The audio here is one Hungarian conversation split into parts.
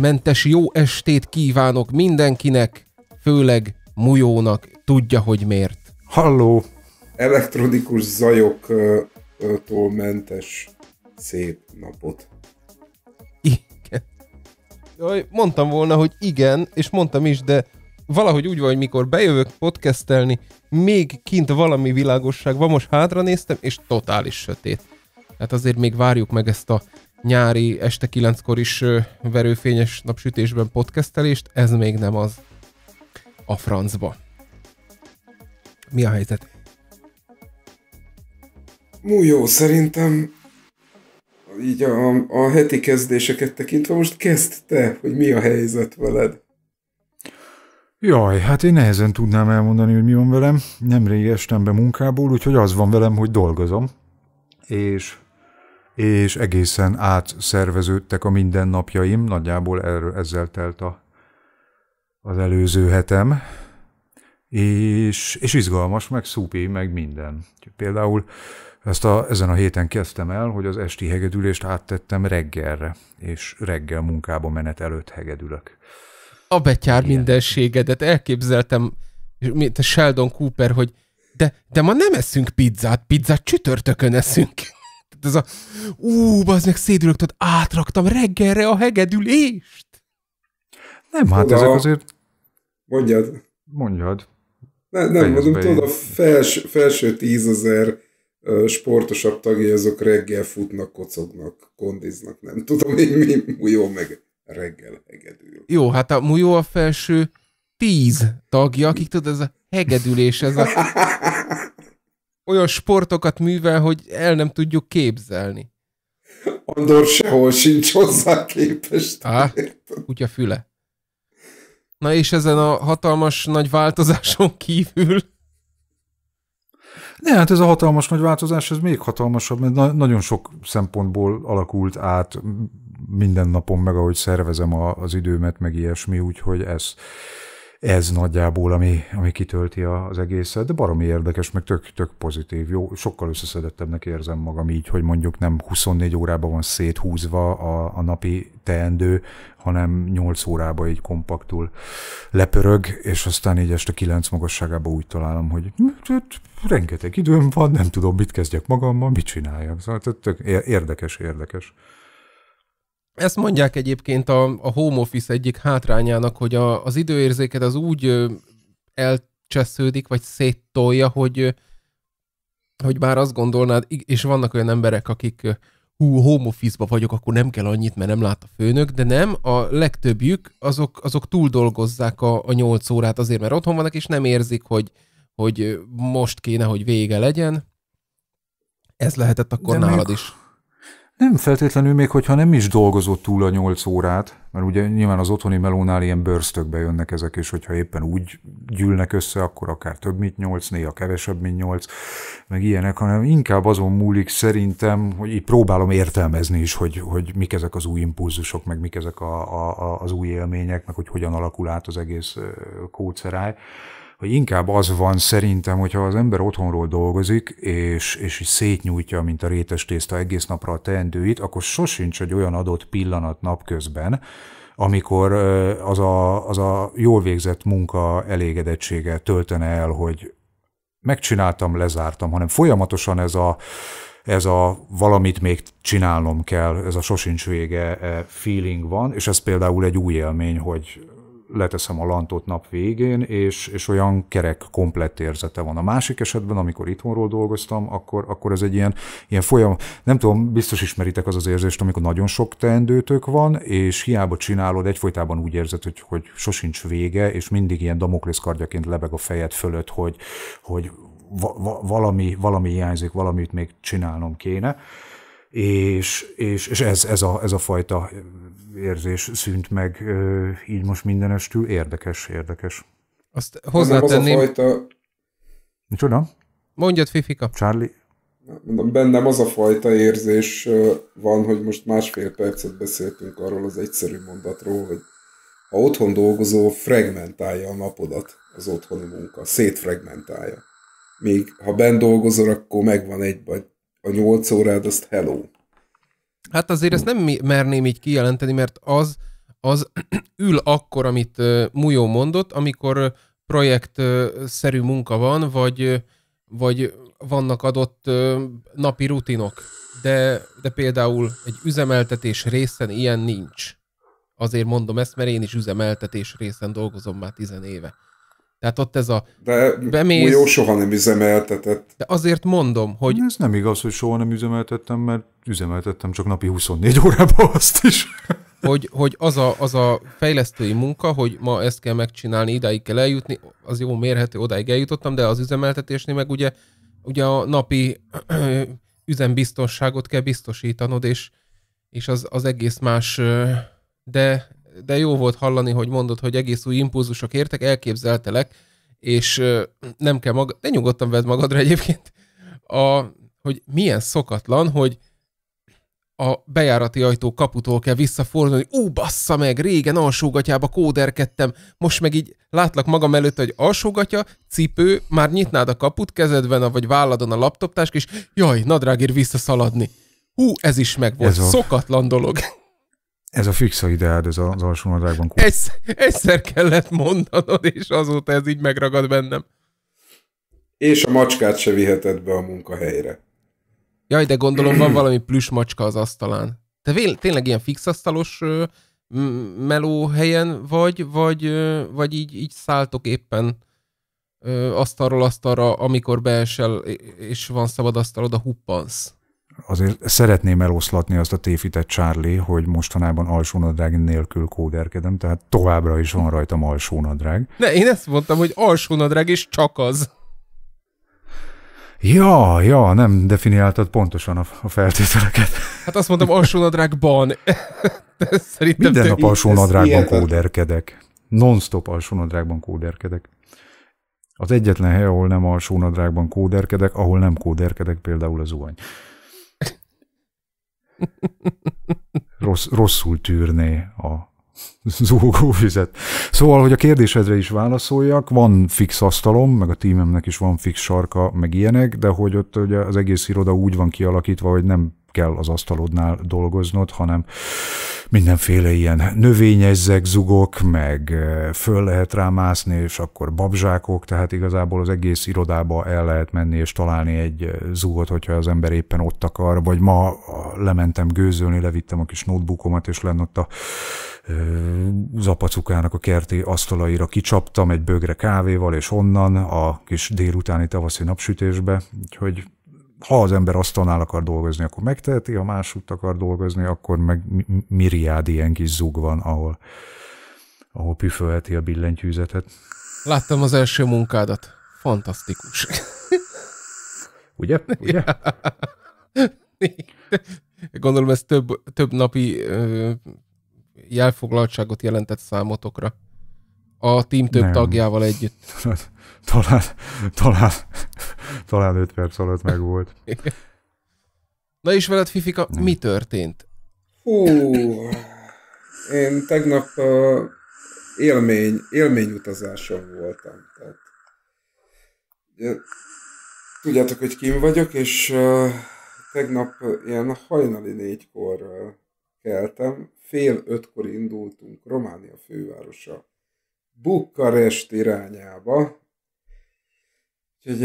mentes jó estét kívánok mindenkinek, főleg Mujónak, tudja, hogy miért. Halló! Elektronikus zajoktól mentes szép napot. Jaj, mondtam volna, hogy igen, és mondtam is, de valahogy úgy van, hogy mikor bejövök podcastelni, még kint valami világosság van, most hátra néztem, és totális sötét. Tehát azért még várjuk meg ezt a nyári este kilenckor is verőfényes napsütésben podcastelést, ez még nem az a francba. Mi a helyzet? Mújó, szerintem így a, a heti kezdéseket tekintve most kezd te, hogy mi a helyzet veled. Jaj, hát én nehezen tudnám elmondani, hogy mi van velem. Nemrég estem be munkából, úgyhogy az van velem, hogy dolgozom. És, és egészen átszerveződtek a mindennapjaim, nagyjából erről, ezzel telt a, az előző hetem. És, és izgalmas, meg szúpi, meg minden. Például ezt a, ezen a héten kezdtem el, hogy az esti hegedülést áttettem reggelre, és reggel munkába menet előtt hegedülök. A betyár mindenségedet elképzeltem, mint a Sheldon Cooper, hogy de, de ma nem eszünk pizzát, pizzát csütörtökön eszünk. Ez a, ú, az meg szédülök, tudod, átraktam reggelre a hegedülést. Nem, hát Oda... ezek azért... Mondjad. Mondjad. Ne, nem, mondom, tudod, a fels, felső tízezer sportosabb tagjai azok reggel futnak, kocognak, kondiznak, nem tudom én mi, mújó meg reggel hegedül. Jó, hát a mújó a felső tíz tagja, akik tudod, ez a hegedülés, ez a olyan sportokat művel, hogy el nem tudjuk képzelni. Andor sehol sincs hozzá képes. Á, kutya füle. Na és ezen a hatalmas nagy változáson kívül ne, hát ez a hatalmas nagy változás, ez még hatalmasabb, mert na- nagyon sok szempontból alakult át minden napon, meg ahogy szervezem a, az időmet, meg ilyesmi, úgyhogy ez ez nagyjából, ami, ami kitölti az egészet, de baromi érdekes, meg tök, tök pozitív. Jó, sokkal összeszedettebbnek érzem magam így, hogy mondjuk nem 24 órában van széthúzva a, a napi teendő, hanem 8 órában így kompaktul lepörög, és aztán így este 9 magasságában úgy találom, hogy hm, hát rengeteg időm van, nem tudom, mit kezdjek magammal, mit csináljak. Szóval tök érdekes, érdekes. Ezt mondják egyébként a, a home office egyik hátrányának, hogy a, az időérzéket az úgy elcsesződik, vagy széttolja, hogy, hogy bár azt gondolnád, és vannak olyan emberek, akik hú, home office vagyok, akkor nem kell annyit, mert nem lát a főnök, de nem, a legtöbbjük, azok, azok túl dolgozzák a, a 8 órát azért, mert otthon vannak, és nem érzik, hogy, hogy most kéne, hogy vége legyen. Ez lehetett akkor de nálad is. Nem feltétlenül még, hogyha nem is dolgozott túl a nyolc órát, mert ugye nyilván az otthoni melónál ilyen bőrztökbe jönnek ezek, és hogyha éppen úgy gyűlnek össze, akkor akár több, mint nyolc, néha kevesebb, mint nyolc, meg ilyenek, hanem inkább azon múlik szerintem, hogy így próbálom értelmezni is, hogy, hogy mik ezek az új impulzusok, meg mik ezek a, a, a, az új élmények, meg hogy hogyan alakul át az egész kóceráj hogy inkább az van szerintem, hogyha az ember otthonról dolgozik, és, és így szétnyújtja, mint a rétes tészta egész napra a teendőit, akkor sosincs egy olyan adott pillanat napközben, amikor az a, az a jól végzett munka elégedettsége töltene el, hogy megcsináltam, lezártam, hanem folyamatosan ez a, ez a valamit még csinálnom kell, ez a sosincs vége e, feeling van, és ez például egy új élmény, hogy leteszem a lantot nap végén, és, és olyan kerek, komplett érzete van. A másik esetben, amikor itthonról dolgoztam, akkor, akkor ez egy ilyen, ilyen folyam, nem tudom, biztos ismeritek az az érzést, amikor nagyon sok teendőtök van, és hiába csinálod, egyfolytában úgy érzed, hogy, hogy sosincs vége, és mindig ilyen damoklész kardjaként lebeg a fejed fölött, hogy, hogy va, valami, valami hiányzik, valamit még csinálnom kéne és, és, és ez, ez, a, ez a fajta érzés szűnt meg így most mindenestül. Érdekes, érdekes. Azt hozzátenném... Az a fajta... Micsoda? Mondjad, Fifika. Charlie. Mondom, bennem az a fajta érzés van, hogy most másfél percet beszéltünk arról az egyszerű mondatról, hogy a otthon dolgozó fragmentálja a napodat, az otthoni munka, szétfragmentálja. Még ha ben dolgozol, akkor megvan egy vagy a nyolc órád, azt hello. Hát azért ezt nem merném így kijelenteni, mert az, az ül akkor, amit Mujó mondott, amikor projektszerű munka van, vagy, vagy vannak adott napi rutinok. De, de például egy üzemeltetés részen ilyen nincs. Azért mondom ezt, mert én is üzemeltetés részen dolgozom már tizen éve. Tehát ott ez a... De bemész, jó soha nem üzemeltetett. De azért mondom, hogy... Ez nem igaz, hogy soha nem üzemeltettem, mert üzemeltettem csak napi 24 órában azt is. hogy, hogy az, a, az a fejlesztői munka, hogy ma ezt kell megcsinálni, idáig kell eljutni, az jó mérhető, odáig eljutottam, de az üzemeltetésnél meg ugye, ugye a napi üzembiztonságot kell biztosítanod, és, és az, az egész más, de, de jó volt hallani, hogy mondod, hogy egész új impulzusok értek, elképzeltelek, és nem kell magad, de nyugodtan vedd magadra egyébként, a, hogy milyen szokatlan, hogy a bejárati ajtó kaputól kell visszafordulni, ú, bassza meg, régen alsógatyába kóderkedtem, most meg így látlak magam előtt, hogy alsógatya, cipő, már nyitnád a kaput kezedben, vagy válladon a laptoptásk, és jaj, nadrágér visszaszaladni. Hú, ez is meg volt, ez a... szokatlan dolog. Ez a fixa ideád, ez az alsó nadrágban. Kó... egyszer kellett mondanod, és azóta ez így megragad bennem. És a macskát se viheted be a munkahelyre. Jaj, de gondolom van valami plüss macska az asztalán. Te vél, tényleg ilyen fix asztalos ö, meló helyen vagy, vagy, ö, vagy így, így szálltok éppen ö, asztalról asztalra, amikor beesel és van szabad asztalod, a huppansz? Azért szeretném eloszlatni azt a téfitett Charlie, hogy mostanában alsónadrág nélkül kóderkedem, tehát továbbra is van rajtam alsónadrág. Ne, én ezt mondtam, hogy alsónadrág és csak az. Ja, ja, nem definiáltad pontosan a, a feltételeket. Hát azt mondtam, alsónadrágban. Minden nap alsónadrágban kóderkedek. Non-stop alsónadrágban kóderkedek. Az egyetlen hely, ahol nem alsónadrágban kóderkedek, ahol nem kóderkedek, például az zuhany. Rossz, rosszul tűrné a zúgó vizet. Szóval, hogy a kérdésedre is válaszoljak, van fix asztalom, meg a tímemnek is van fix sarka, meg ilyenek, de hogy ott ugye az egész iroda úgy van kialakítva, hogy nem kell az asztalodnál dolgoznod, hanem mindenféle ilyen növényezzek zugok meg föl lehet rámászni, és akkor babzsákok, tehát igazából az egész irodába el lehet menni és találni egy zugot, hogyha az ember éppen ott akar, vagy ma lementem gőzölni, levittem a kis notebookomat, és lenn ott a zapacukának a kerti asztalaira kicsaptam egy bögre kávéval, és onnan a kis délutáni tavaszi napsütésbe, úgyhogy ha az ember asztalnál akar dolgozni, akkor megteheti, ha másút akar dolgozni, akkor meg milliárd ilyen kis zug van, ahol, ahol püfölheti a billentyűzetet. Hát láttam az első munkádat. Fantasztikus. Ugye? Ugye? Gondolom ez több, több napi jelfoglaltságot jelentett számotokra a team több nem. tagjával együtt. talán, talán, talán 5 perc alatt meg volt. Na és veled, Fifika, nem. mi történt? Hú, én tegnap uh, élmény, élményutazáson voltam. Tehát, ugye, tudjátok, hogy kim vagyok, és uh, tegnap ilyen hajnali négykor uh, keltem, fél ötkor indultunk Románia fővárosa Bukarest irányába. Úgyhogy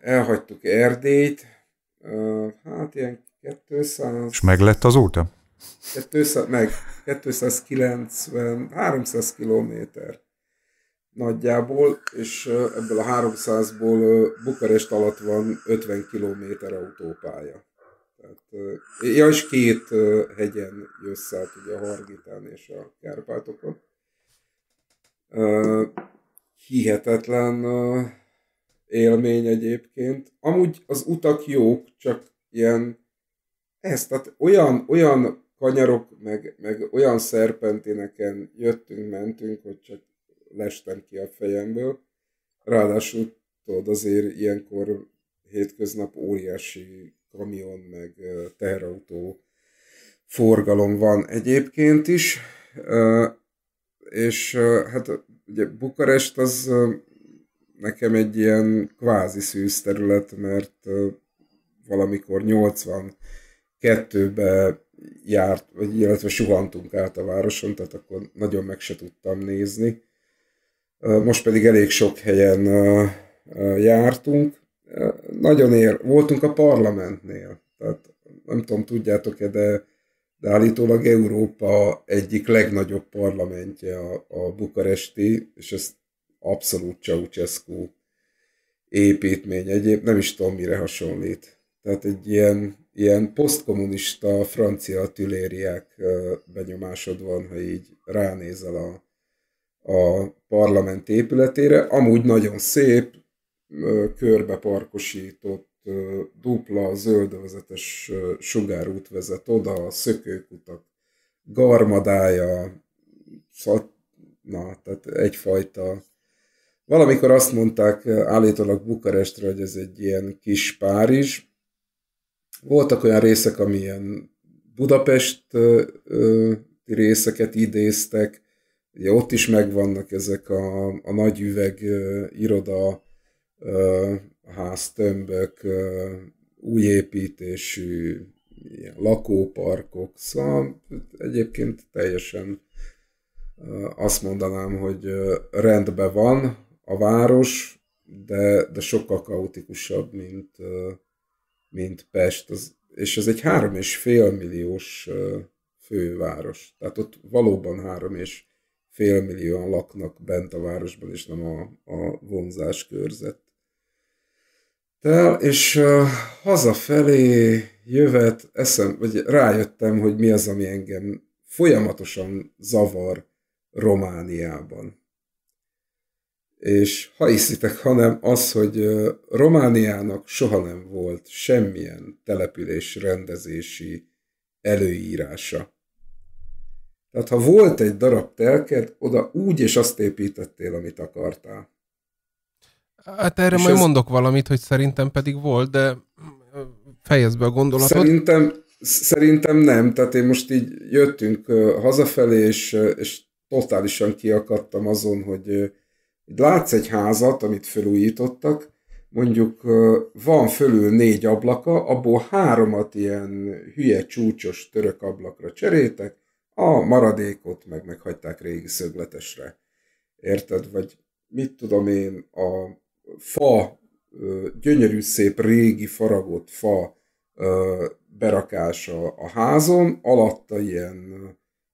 elhagytuk Erdélyt, hát ilyen 200... És meg lett azóta? 200, meg 290, 300 kilométer nagyjából, és ebből a 300-ból Bukarest alatt van 50 kilométer autópálya. Tehát, ja, és két hegyen jössz át, ugye a Hargitán és a Kárpátokon hihetetlen élmény egyébként. Amúgy az utak jók, csak ilyen ez, tehát olyan, olyan kanyarok, meg, meg olyan szerpentineken jöttünk, mentünk, hogy csak lestem ki a fejemből. Ráadásul tudod, azért ilyenkor hétköznap óriási kamion, meg teherautó forgalom van egyébként is és hát ugye Bukarest az nekem egy ilyen kvázi szűz terület, mert valamikor 82-ben járt, vagy illetve suhantunk át a városon, tehát akkor nagyon meg se tudtam nézni. Most pedig elég sok helyen jártunk. Nagyon ér, voltunk a parlamentnél, tehát nem tudom, tudjátok-e, de de állítólag Európa egyik legnagyobb parlamentje a, a bukaresti, és ez abszolút Ceausescu építmény. Egyéb nem is tudom, mire hasonlít. Tehát egy ilyen, ilyen posztkommunista francia tülériák benyomásod van, ha így ránézel a, a parlament épületére. Amúgy nagyon szép, körbe parkosított, dupla zöldövezetes sugárút vezet oda, a szökőkutak garmadája, szat, na, tehát egyfajta. Valamikor azt mondták állítólag Bukarestre, hogy ez egy ilyen kis Párizs. Voltak olyan részek, amilyen Budapest részeket idéztek, ugye ott is megvannak ezek a, a nagy üveg iroda háztömbök, újépítésű lakóparkok, szóval egyébként teljesen azt mondanám, hogy rendben van a város, de, de sokkal kaotikusabb, mint, mint Pest. Az, és ez egy három és fél milliós főváros. Tehát ott valóban három és fél millióan laknak bent a városban, és nem a, a vonzás körzet el, és uh, hazafelé jövet eszem, vagy rájöttem, hogy mi az, ami engem folyamatosan zavar Romániában. És ha hiszitek, hanem az, hogy Romániának soha nem volt semmilyen település rendezési előírása. Tehát ha volt egy darab telked, oda úgy és azt építettél, amit akartál. Hát erre majd ez... mondok valamit, hogy szerintem pedig volt, de fejezd be a gondolatot. Szerintem, szerintem nem, tehát én most így jöttünk hazafelé, és, és totálisan kiakadtam azon, hogy látsz egy házat, amit felújítottak, mondjuk van fölül négy ablaka, abból háromat ilyen hülye csúcsos török ablakra cserétek, a maradékot meg meghagyták régi szögletesre. Érted? Vagy mit tudom én, a fa, gyönyörű szép régi faragott fa berakása a házon, alatta ilyen,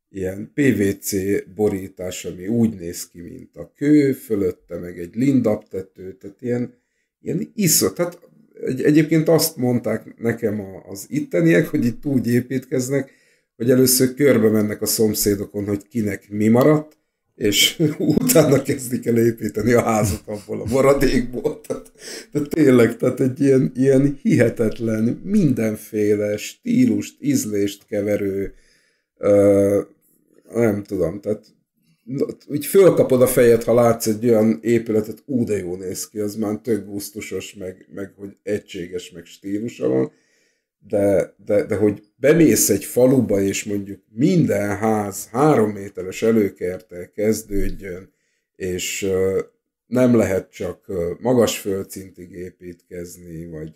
ilyen PVC borítás, ami úgy néz ki, mint a kő, fölötte meg egy lindap tető, tehát ilyen, ilyen iszot, tehát egy, egyébként azt mondták nekem az itteniek, hogy itt úgy építkeznek, hogy először körbe mennek a szomszédokon, hogy kinek mi maradt, és utána kezdik el építeni a házat abból a maradékból. Tehát, de tényleg, tehát egy ilyen, ilyen hihetetlen, mindenféle stílust, ízlést keverő, uh, nem tudom, tehát úgy fölkapod a fejed, ha látsz egy olyan épületet, ú de jó néz ki, az már tök gusztusos, meg, meg hogy egységes, meg stílusa van, de, de, de hogy bemész egy faluba, és mondjuk minden ház három méteres előkertel kezdődjön, és nem lehet csak magas földszintig építkezni, vagy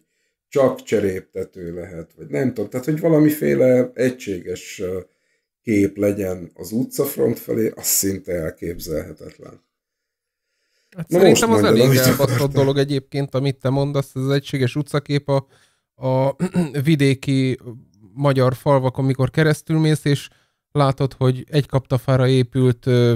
csak cseréptető lehet, vagy nem tudom, tehát hogy valamiféle egységes kép legyen az utcafront felé, az szinte elképzelhetetlen. Hát Na szerintem most az elég elbaszott dolog egyébként, amit te mondasz, az egységes utcakép a a vidéki magyar falvakon, mikor keresztülmész, és látod, hogy egy kaptafára épült, ö,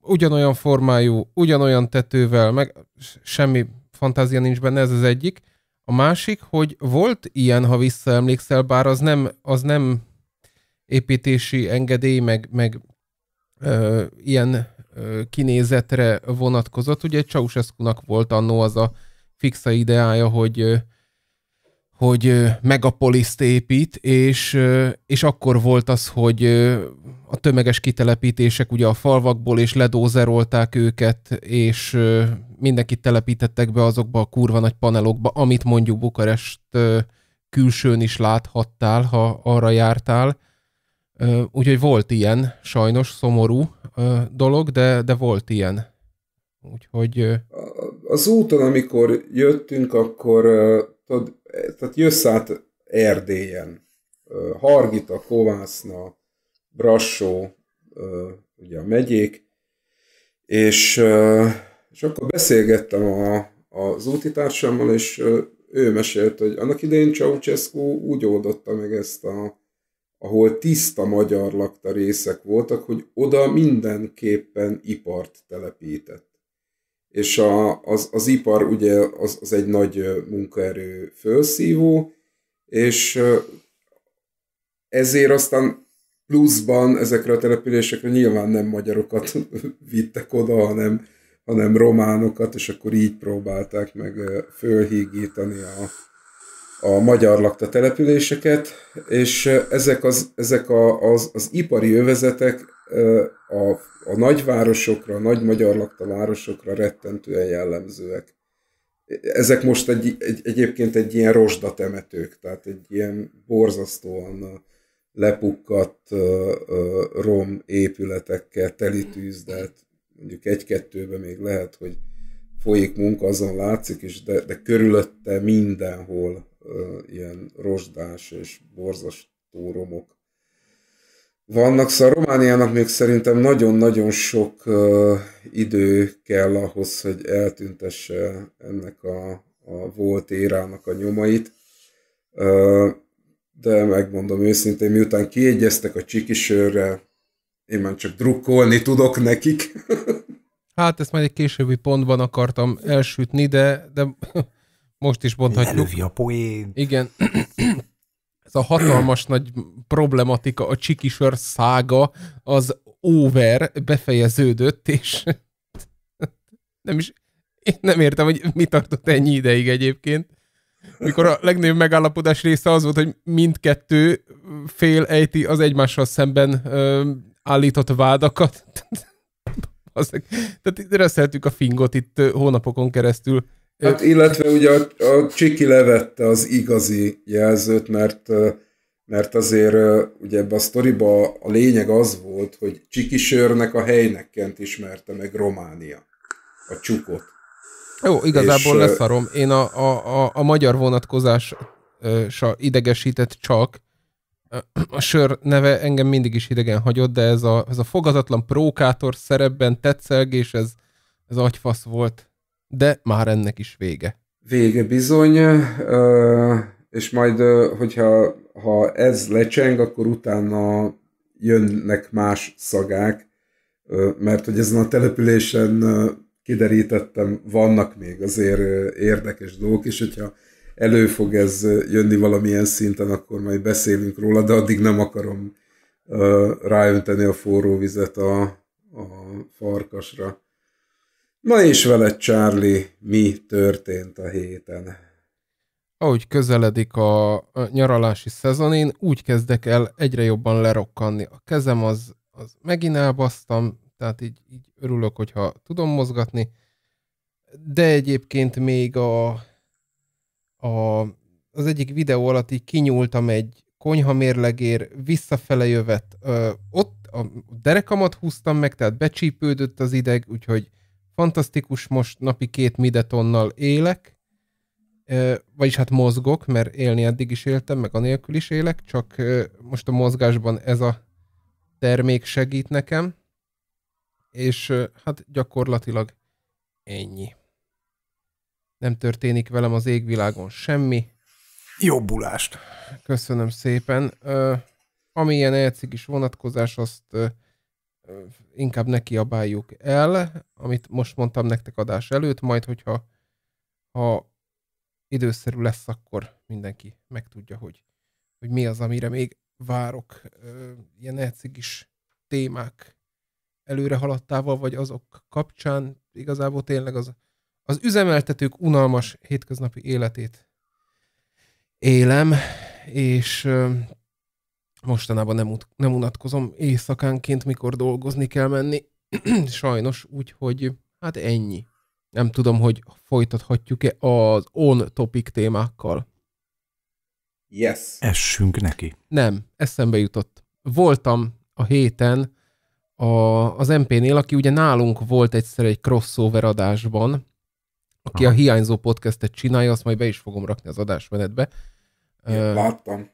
ugyanolyan formájú, ugyanolyan tetővel, meg semmi fantázia nincs benne, ez az egyik. A másik, hogy volt ilyen, ha visszaemlékszel, bár az nem, az nem építési engedély, meg, meg ö, ilyen ö, kinézetre vonatkozott. Ugye Ceausescu-nak volt annó az a fixa ideája, hogy hogy megapoliszt épít, és, és akkor volt az, hogy a tömeges kitelepítések ugye a falvakból, és ledózerolták őket, és mindenkit telepítettek be azokba a kurva nagy panelokba, amit mondjuk Bukarest külsőn is láthattál, ha arra jártál. Úgyhogy volt ilyen, sajnos szomorú dolog, de, de volt ilyen. Úgyhogy... Az úton, amikor jöttünk, akkor tudod, tehát jössz át Erdélyen, Hargita, Kovászna, Brassó, ugye a megyék, és, és akkor beszélgettem a, az útitársammal, és ő mesélt, hogy annak idején Ceausescu úgy oldotta meg ezt a, ahol tiszta magyar lakta részek voltak, hogy oda mindenképpen ipart telepített és a, az, az ipar ugye az, az egy nagy munkaerő felszívó, és ezért aztán pluszban ezekre a településekre nyilván nem magyarokat vittek oda, hanem, hanem románokat, és akkor így próbálták meg fölhígítani a, a magyar lakta településeket, és ezek az, ezek a, az, az ipari övezetek a, a nagyvárosokra, a nagy magyar lakta városokra rettentően jellemzőek. Ezek most egy, egy, egyébként egy ilyen rozsdatemetők, tehát egy ilyen borzasztóan lepukkadt rom épületekkel telitűzdelt, mondjuk egy-kettőben még lehet, hogy folyik munka, azon látszik, és de, de körülötte mindenhol ilyen rozsdás és borzasztó romok vannak, szóval Romániának még szerintem nagyon-nagyon sok uh, idő kell ahhoz, hogy eltüntesse ennek a, a volt érának a nyomait. Uh, de megmondom őszintén, miután kiegyeztek a csikisőrre, én már csak drukkolni tudok nekik. hát ezt majd egy későbbi pontban akartam elsütni, de, de most is mondhatjuk. Elővi a poén. Igen, ez a hatalmas nagy problematika, a csikisör szága, az over befejeződött, és nem is, én nem értem, hogy mi tartott ennyi ideig egyébként. Mikor a legnagyobb megállapodás része az volt, hogy mindkettő fél ejti az egymással szemben ö, állított vádakat. Aztán, tehát reszeltük a fingot itt hónapokon keresztül. Hát, hát illetve ugye a, a Csiki levette az igazi jelzőt, mert mert azért ugye ebbe a sztoriba a lényeg az volt, hogy Csiki Sörnek a helynekként ismerte meg Románia, a csukot. Jó, igazából és, leszarom. Én a, a, a, a magyar sa idegesített csak. A sör neve engem mindig is idegen hagyott, de ez a, ez a fogazatlan prókátor szerepben és ez, ez agyfasz volt de már ennek is vége. Vége bizony, és majd, hogyha ha ez lecseng, akkor utána jönnek más szagák, mert hogy ezen a településen kiderítettem, vannak még azért érdekes dolgok, és hogyha elő fog ez jönni valamilyen szinten, akkor majd beszélünk róla, de addig nem akarom ráönteni a forró vizet a, a farkasra. Na és veled, Charlie, mi történt a héten? Ahogy közeledik a nyaralási szezon, én úgy kezdek el egyre jobban lerokkanni. A kezem az, az megint elbasztam, tehát így, így örülök, hogyha tudom mozgatni, de egyébként még a, a, az egyik videó alatt így kinyúltam egy konyha mérlegér, visszafele jövett. ö, ott a derekamat húztam meg, tehát becsípődött az ideg, úgyhogy Fantasztikus, most napi két midetonnal élek, vagyis hát mozgok, mert élni eddig is éltem, meg anélkül is élek, csak most a mozgásban ez a termék segít nekem, és hát gyakorlatilag ennyi. Nem történik velem az égvilágon semmi. Jobbulást! Köszönöm szépen. Amilyen elcig is vonatkozás, azt inkább ne kiabáljuk el, amit most mondtam nektek adás előtt, majd hogyha ha időszerű lesz, akkor mindenki megtudja, hogy, hogy mi az, amire még várok ilyen is témák előre haladtával, vagy azok kapcsán igazából tényleg az, az üzemeltetők unalmas hétköznapi életét élem, és mostanában nem, nem unatkozom éjszakánként, mikor dolgozni kell menni. Sajnos, úgy, hogy hát ennyi. Nem tudom, hogy folytathatjuk-e az on-topic témákkal. Yes. Essünk neki. Nem, eszembe jutott. Voltam a héten a, az MP-nél, aki ugye nálunk volt egyszer egy crossover adásban, aki Aha. a hiányzó podcastet csinálja, azt majd be is fogom rakni az adásmenetbe. Én láttam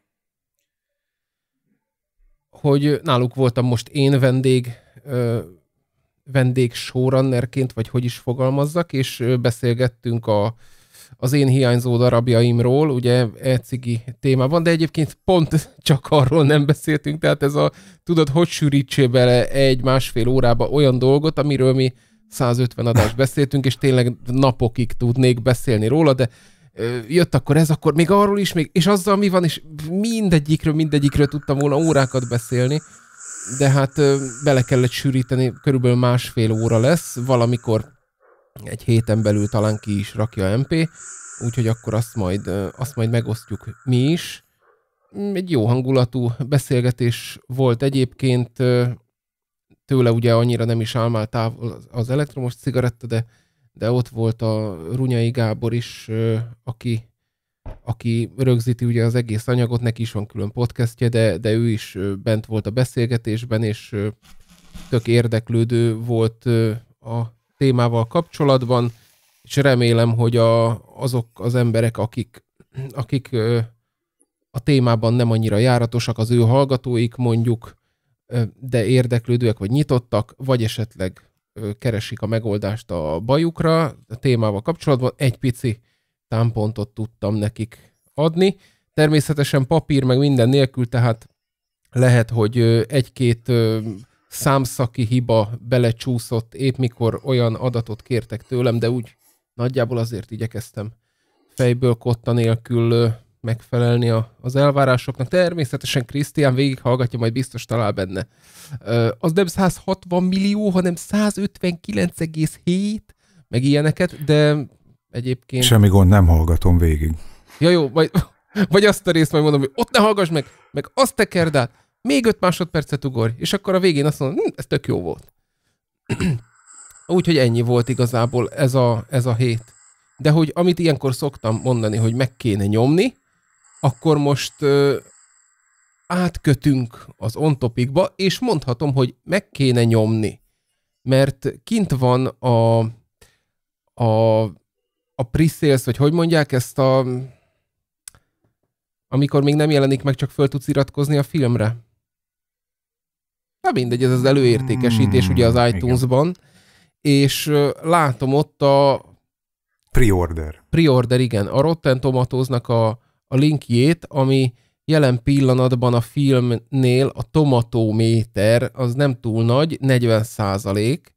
hogy náluk voltam most én vendég, vendég showrunnerként, vagy hogy is fogalmazzak, és beszélgettünk a, az én hiányzó darabjaimról, ugye ecigi témában, de egyébként pont csak arról nem beszéltünk, tehát ez a tudod, hogy sűrítsé bele egy-másfél órába olyan dolgot, amiről mi 150 adást beszéltünk, és tényleg napokig tudnék beszélni róla, de jött akkor ez, akkor még arról is, még, és azzal mi van, és mindegyikről, mindegyikről tudtam volna órákat beszélni, de hát bele kellett sűríteni, körülbelül másfél óra lesz, valamikor egy héten belül talán ki is rakja MP, úgyhogy akkor azt majd, azt majd megosztjuk mi is. Egy jó hangulatú beszélgetés volt egyébként, tőle ugye annyira nem is álmál távol az elektromos cigaretta, de de ott volt a Runyai Gábor is, aki, aki rögzíti ugye az egész anyagot, neki is van külön podcastje, de, de ő is bent volt a beszélgetésben, és tök érdeklődő volt a témával kapcsolatban, és remélem, hogy a, azok az emberek, akik, akik a témában nem annyira járatosak, az ő hallgatóik mondjuk, de érdeklődőek vagy nyitottak, vagy esetleg keresik a megoldást a bajukra, a témával kapcsolatban egy pici támpontot tudtam nekik adni. Természetesen papír meg minden nélkül, tehát lehet, hogy egy-két számszaki hiba belecsúszott, épp mikor olyan adatot kértek tőlem, de úgy nagyjából azért igyekeztem fejből kotta nélkül megfelelni a, az elvárásoknak. Természetesen Krisztián végighallgatja, majd biztos talál benne. Az nem 160 millió, hanem 159,7, meg ilyeneket, de egyébként... Semmi gond, nem hallgatom végig. Ja jó, majd, vagy azt a részt majd mondom, hogy ott ne hallgass meg, meg azt tekerd át, még öt másodpercet ugorj, és akkor a végén azt mondom, hm, ez tök jó volt. Úgyhogy ennyi volt igazából ez a, ez a hét. De hogy amit ilyenkor szoktam mondani, hogy meg kéne nyomni, akkor most ö, átkötünk az ontopikba, és mondhatom, hogy meg kéne nyomni, mert kint van a, a, a pre-sales, vagy hogy mondják ezt a amikor még nem jelenik meg, csak föl tudsz iratkozni a filmre. Na mindegy, ez az előértékesítés hmm, ugye az iTunes-ban, és látom ott a... Pre-order. Pre-order, igen. A Rotten tomatoes a a linkjét, ami jelen pillanatban a filmnél a tomatométer az nem túl nagy, 40 százalék,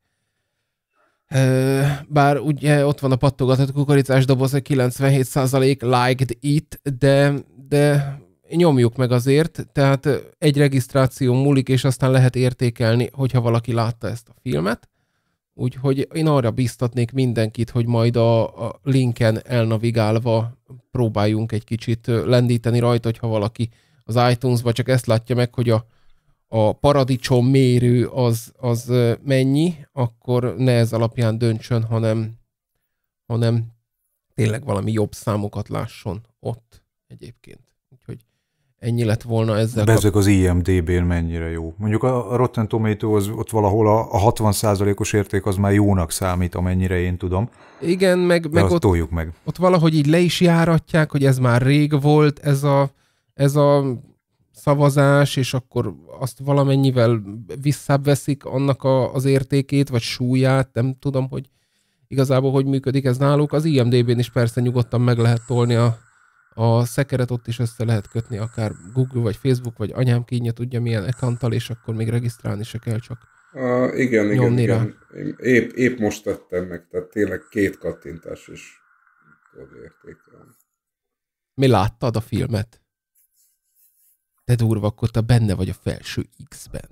bár ugye ott van a pattogatott kukoricás doboz, hogy 97% liked it, de, de nyomjuk meg azért, tehát egy regisztráció múlik, és aztán lehet értékelni, hogyha valaki látta ezt a filmet. Úgyhogy én arra biztatnék mindenkit, hogy majd a, a linken elnavigálva próbáljunk egy kicsit lendíteni rajta, hogyha valaki az iTunes-ba csak ezt látja meg, hogy a, a paradicsom mérő az, az mennyi, akkor ne ez alapján döntsön, hanem, hanem tényleg valami jobb számokat lásson ott egyébként. Úgyhogy ennyi lett volna ezzel. De ezek az IMDB-n mennyire jó. Mondjuk a Rotten Tomatoes ott valahol a, 60%-os érték az már jónak számít, amennyire én tudom. Igen, meg, meg, ott, toljuk meg ott valahogy így le is járatják, hogy ez már rég volt, ez a, ez a szavazás, és akkor azt valamennyivel visszaveszik annak a, az értékét, vagy súlyát, nem tudom, hogy igazából hogy működik ez náluk. Az IMDB-n is persze nyugodtan meg lehet tolni a a szekeret ott is össze lehet kötni, akár Google, vagy Facebook, vagy anyám kínja tudja milyen ekantal, és akkor még regisztrálni se kell, csak a, igen, igen, igen. épp, épp most tettem meg, tehát tényleg két kattintás is tudod értékelni. Mi láttad a filmet? Te durva, akkor te benne vagy a felső X-ben.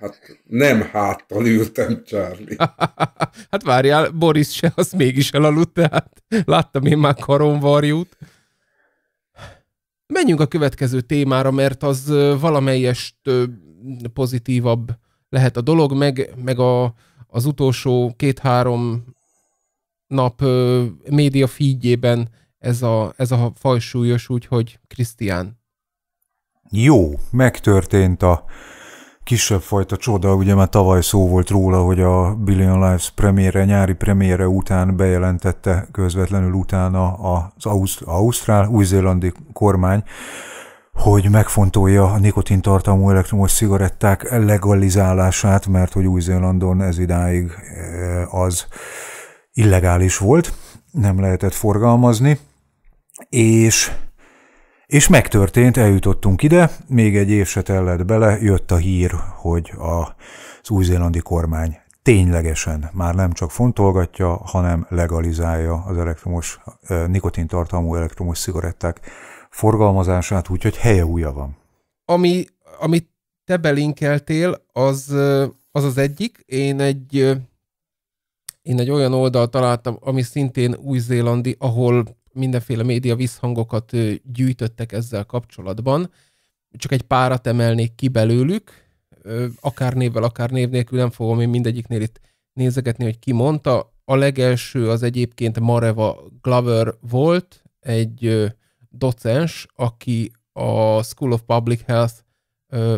Hát nem háttal ültem, Charlie. hát várjál, Boris se, az mégis elaludt, tehát láttam én már karonvarjút. Menjünk a következő témára, mert az valamelyest pozitívabb lehet a dolog, meg, meg a, az utolsó két-három nap média figyében ez a, ez a fajsúlyos, úgyhogy Krisztián. Jó, megtörtént a kisebb fajta csoda, ugye már tavaly szó volt róla, hogy a Billion Lives premiére, nyári premiére után bejelentette közvetlenül utána az Ausztrál, Ausztrál új-zélandi kormány, hogy megfontolja a nikotintartalmú elektromos cigaretták legalizálását, mert hogy Új-Zélandon ez idáig eh, az illegális volt, nem lehetett forgalmazni, és és megtörtént, eljutottunk ide, még egy év se tellett bele, jött a hír, hogy az új-zélandi kormány ténylegesen már nem csak fontolgatja, hanem legalizálja az elektromos, nikotintartalmú elektromos cigaretták forgalmazását, úgyhogy helye újja van. Ami, amit te belinkeltél, az, az az egyik. Én egy, én egy olyan oldal találtam, ami szintén új-zélandi, ahol mindenféle média visszhangokat gyűjtöttek ezzel kapcsolatban. Csak egy párat emelnék ki belőlük, akár névvel, akár név nélkül, nem fogom én mindegyiknél itt nézegetni, hogy ki mondta. A legelső az egyébként Mareva Glover volt, egy docens, aki a School of Public Health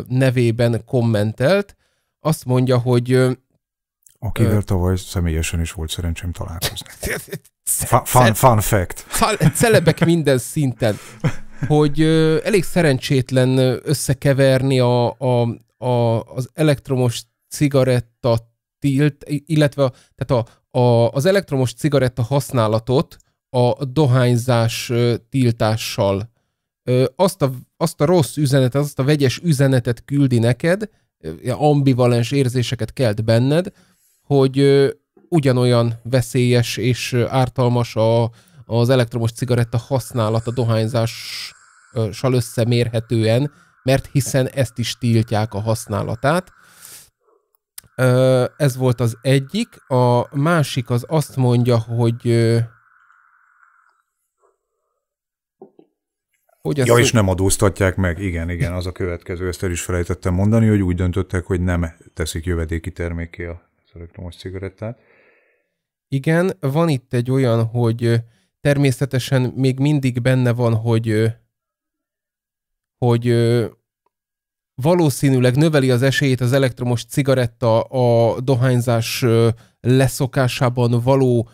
nevében kommentelt. Azt mondja, hogy Akivel ő... tavaly személyesen is volt szerencsém találkozni. Fun, fun, fact. Celebek minden szinten. Hogy elég szerencsétlen összekeverni a, a, a, az elektromos cigaretta tilt, illetve a, tehát a, a, az elektromos cigaretta használatot a dohányzás tiltással. azt, a, azt a rossz üzenetet, azt a vegyes üzenetet küldi neked, ambivalens érzéseket kelt benned, hogy ugyanolyan veszélyes és ártalmas a, az elektromos cigaretta használata dohányzással összemérhetően, mert hiszen ezt is tiltják a használatát. Ez volt az egyik. A másik az azt mondja, hogy Hogy ja, és nem adóztatják meg, igen, igen, az a következő, ezt el is felejtettem mondani, hogy úgy döntöttek, hogy nem teszik jövedéki termékké az elektromos cigarettát. Igen, van itt egy olyan, hogy természetesen még mindig benne van, hogy hogy valószínűleg növeli az esélyét az elektromos cigaretta a dohányzás leszokásában való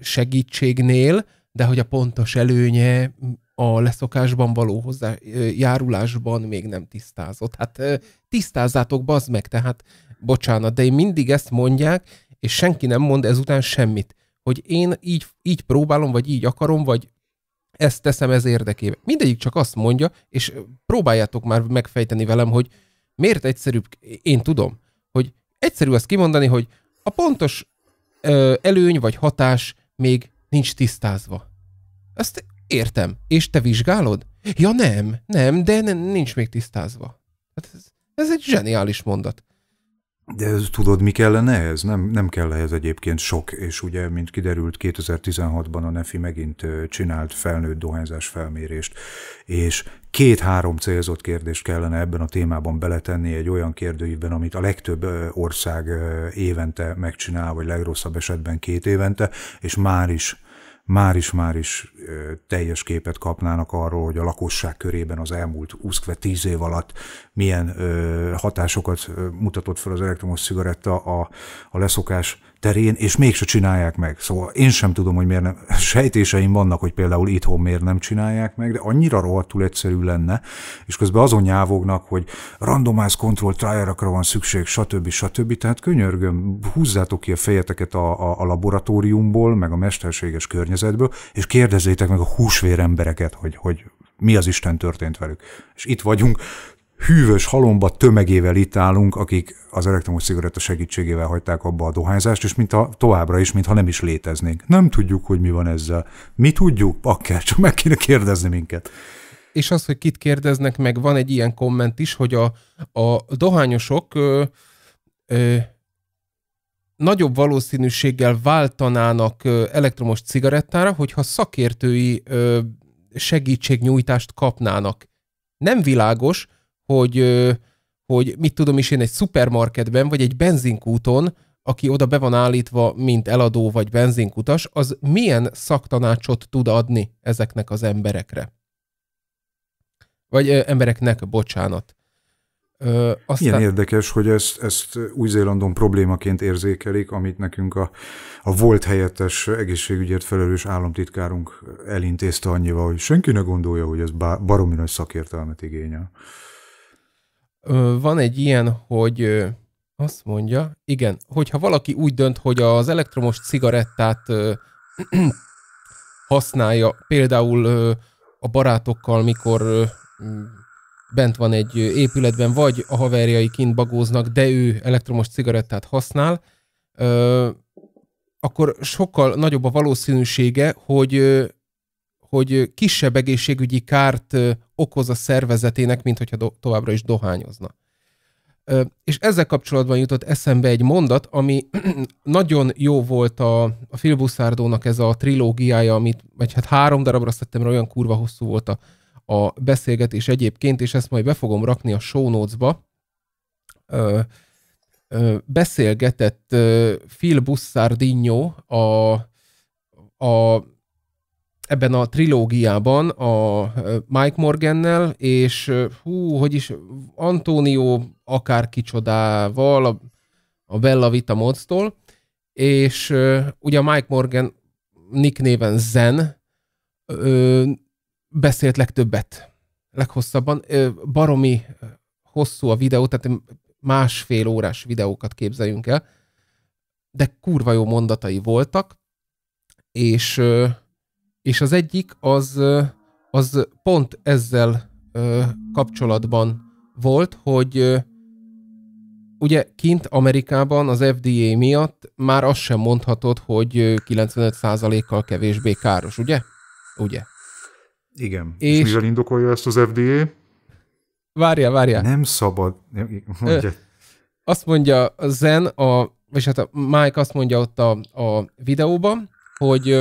segítségnél, de hogy a pontos előnye a leszokásban való hozzájárulásban még nem tisztázott. Hát tisztázzátok, bazd meg, tehát bocsánat, de én mindig ezt mondják, és senki nem mond ezután semmit, hogy én így, így próbálom, vagy így akarom, vagy ezt teszem ez érdekében. Mindegyik csak azt mondja, és próbáljátok már megfejteni velem, hogy miért egyszerűbb, én tudom, hogy egyszerű azt kimondani, hogy a pontos ö, előny vagy hatás még nincs tisztázva. Ezt értem. És te vizsgálod? Ja nem, nem, de nincs még tisztázva. Hát ez, ez egy zseniális mondat. De ez, tudod, mi kellene ehhez? Nem, nem kell ehhez egyébként sok, és ugye, mint kiderült, 2016-ban a NEFI megint csinált felnőtt dohányzás felmérést, és két-három célzott kérdést kellene ebben a témában beletenni egy olyan kérdőívben, amit a legtöbb ország évente megcsinál, vagy legrosszabb esetben két évente, és már is már is, már is teljes képet kapnának arról, hogy a lakosság körében az elmúlt 20-10 év alatt milyen hatásokat mutatott fel az elektromos cigaretta a, a leszokás terén, és mégse csinálják meg. Szóval én sem tudom, hogy miért nem. Sejtéseim vannak, hogy például itthon miért nem csinálják meg, de annyira rohadtul egyszerű lenne, és közben azon nyávognak, hogy randomized control trial van szükség, stb. stb. Tehát könyörgöm, húzzátok ki a fejeteket a, a, a laboratóriumból, meg a mesterséges környezetből, és kérdezzétek meg a húsvér embereket, hogy, hogy mi az Isten történt velük. És itt vagyunk hűvös halomba tömegével itt állunk, akik az elektromos cigaretta segítségével hagyták abba a dohányzást, és a, továbbra is, mintha nem is léteznénk. Nem tudjuk, hogy mi van ezzel. Mi tudjuk? Akár csak meg kéne kérdezni minket. És az, hogy kit kérdeznek, meg van egy ilyen komment is, hogy a, a dohányosok ö, ö, nagyobb valószínűséggel váltanának elektromos cigarettára, hogyha szakértői ö, segítségnyújtást kapnának. Nem világos, hogy, hogy mit tudom is én egy szupermarketben, vagy egy benzinkúton, aki oda be van állítva, mint eladó vagy benzinkutas, az milyen szaktanácsot tud adni ezeknek az emberekre? Vagy ö, embereknek, bocsánat. Ö, aztán... Milyen érdekes, hogy ezt, ezt Új-Zélandon problémaként érzékelik, amit nekünk a, a volt helyettes egészségügyért felelős államtitkárunk elintézte annyival, hogy senki ne gondolja, hogy ez baromi nagy szakértelmet igényel. Van egy ilyen, hogy azt mondja, igen, hogyha valaki úgy dönt, hogy az elektromos cigarettát használja, például a barátokkal, mikor bent van egy épületben, vagy a haverjai kint bagóznak, de ő elektromos cigarettát használ, akkor sokkal nagyobb a valószínűsége, hogy, hogy kisebb egészségügyi kárt okoz a szervezetének, mint hogyha do- továbbra is dohányozna. Ö, és ezzel kapcsolatban jutott eszembe egy mondat, ami nagyon jó volt a, a Phil Buszárdónak ez a trilógiája, amit, vagy hát három darabra szedtem, olyan kurva hosszú volt a, a beszélgetés egyébként, és ezt majd be fogom rakni a show notes-ba. Ö, beszélgetett ö, Phil Bussardino a, a ebben a trilógiában a Mike Morgannel, és hú, hogy is Antonio akár kicsodával, a, a Bella Vita Modstól, és ugye a Mike Morgan Nick néven Zen ö, beszélt legtöbbet, leghosszabban. Ö, baromi hosszú a videó, tehát másfél órás videókat képzeljünk el, de kurva jó mondatai voltak, és és az egyik az, az pont ezzel kapcsolatban volt, hogy ugye kint Amerikában az FDA miatt már azt sem mondhatod, hogy 95%-kal kevésbé káros, ugye? Ugye? Igen. És, és mivel indokolja ezt az FDA? Várjál, várjál. Nem szabad. Mondja. Azt mondja Zen, a, vagy hát a Mike azt mondja ott a, a videóban, hogy